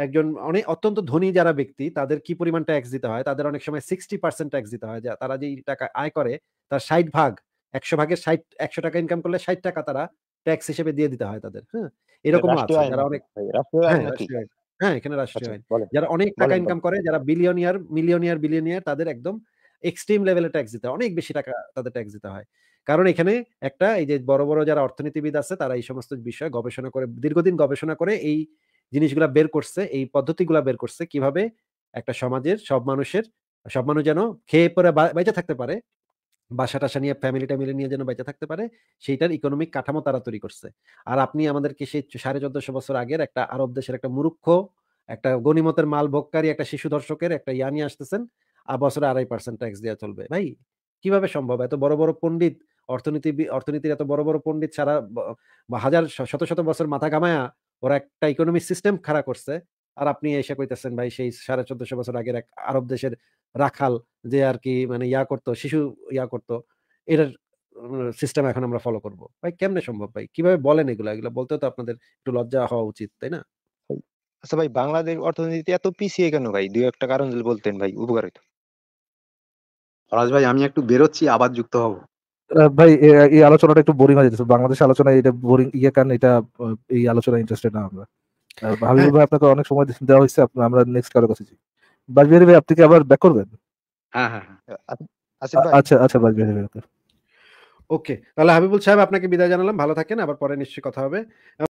একজন অনেক অত্যন্ত ধনী যারা ব্যক্তি তাদের কি পরিমাণ ট্যাক্স দিতে হয় তাদের অনেক সময় সিক্সটি পার্সেন্ট ট্যাক্স দিতে হয় যা তারা যে টাকা আয় করে তার ষাট ভাগ একশো ভাগের ষাট একশো টাকা ইনকাম করলে ষাট টাকা তারা ট্যাক্স হিসেবে দিয়ে দিতে হয় তাদের হ্যাঁ এরকম আছে যারা অনেক হ্যাঁ, হ্যাঁ এখানে রাষ্ট্রীয় আচ্ছা, আইন যারা অনেক টাকা ইনকাম করে যারা বিলিয়নিয়ার মিলিয়নিয়ার বিলিয়নিয়ার তাদের একদম এক্সট্রিম লেভেলে ট্যাক্স দিতে হয় অনেক বেশি টাকা তাদের ট্যাক্স দিতে হয় কারণ এখানে একটা এই যে বড় বড় যারা অর্থনীতিবিদ আছে তারা এই সমস্ত বিষয়ে গবেষণা করে দীর্ঘদিন গবেষণা করে এই জিনিসগুলো বের করছে এই পদ্ধতিগুলো বের করছে কিভাবে একটা সমাজের সব মানুষের সব মানুষ যেন খেয়ে পরে বেঁচে থাকতে পারে বাসা টাসা নিয়ে ফ্যামিলি ট্যামিলি নিয়ে যেন বেঁচে থাকতে পারে সেইটার ইকোনমিক কাঠামো তারা তৈরি করছে আর আপনি আমাদেরকে সেই সাড়ে চোদ্দশো বছর আগের একটা আরব দেশের একটা মুরুক্ষ একটা গণিমতের মাল ভোগকারী একটা শিশু দর্শকের একটা ইয়া নিয়ে আসতেছেন আর বছরে আড়াই পার্সেন্ট ট্যাক্স দেওয়া চলবে ভাই কিভাবে সম্ভব এত বড় বড় পণ্ডিত অর্থনীতি অর্থনীতির এত বড় বড় পণ্ডিত সারা হাজার শত শত বছর মাথা কামায়া ওরা একটা ইকোনমিক সিস্টেম খাড়া করছে আর আপনি এসে কইতেছেন ভাই সেই সাড়ে চোদ্দশো বছর আগের এক আরব দেশের রাখাল যে আর কি মানে ইয়া করতো শিশু ইয়া করতো এটার সিস্টেম এখন আমরা ফলো করব ভাই কেমনে সম্ভব ভাই কিভাবে বলেন এগুলো এগুলো বলতে তো আপনাদের একটু লজ্জা হওয়া উচিত তাই না আচ্ছা ভাই বাংলাদেশ অর্থনীতিতে এত পিছিয়ে কেন ভাই দুই একটা কারণ যদি বলতেন ভাই উপকার ফরাজ ভাই আমি একটু বেরোচ্ছি আবার যুক্ত হব ভাই এই আলোচনাটা একটু বোরিং হয়ে যেতেছে বাংলাদেশ আলোচনা এটা বোরিং ইয়ে কারণ এটা এই আলোচনা ইন্টারেস্টেড না আমরা হাবিবুল ভাই আপনাকে অনেক সময় দেওয়া হয়েছে আমরা নেক্সট কারো কাছে বাজবিহারি ভাই আপনি কি আবার ব্যাক করবেন হ্যাঁ হ্যাঁ, হ্যাঁ। আচ্ছা আচ্ছা বাজবিহারি ভাই ওকে তাহলে হাবিবুল সাহেব আপনাকে বিদায় জানালাম ভালো থাকেন আবার পরে নিশ্চয়ই কথা হবে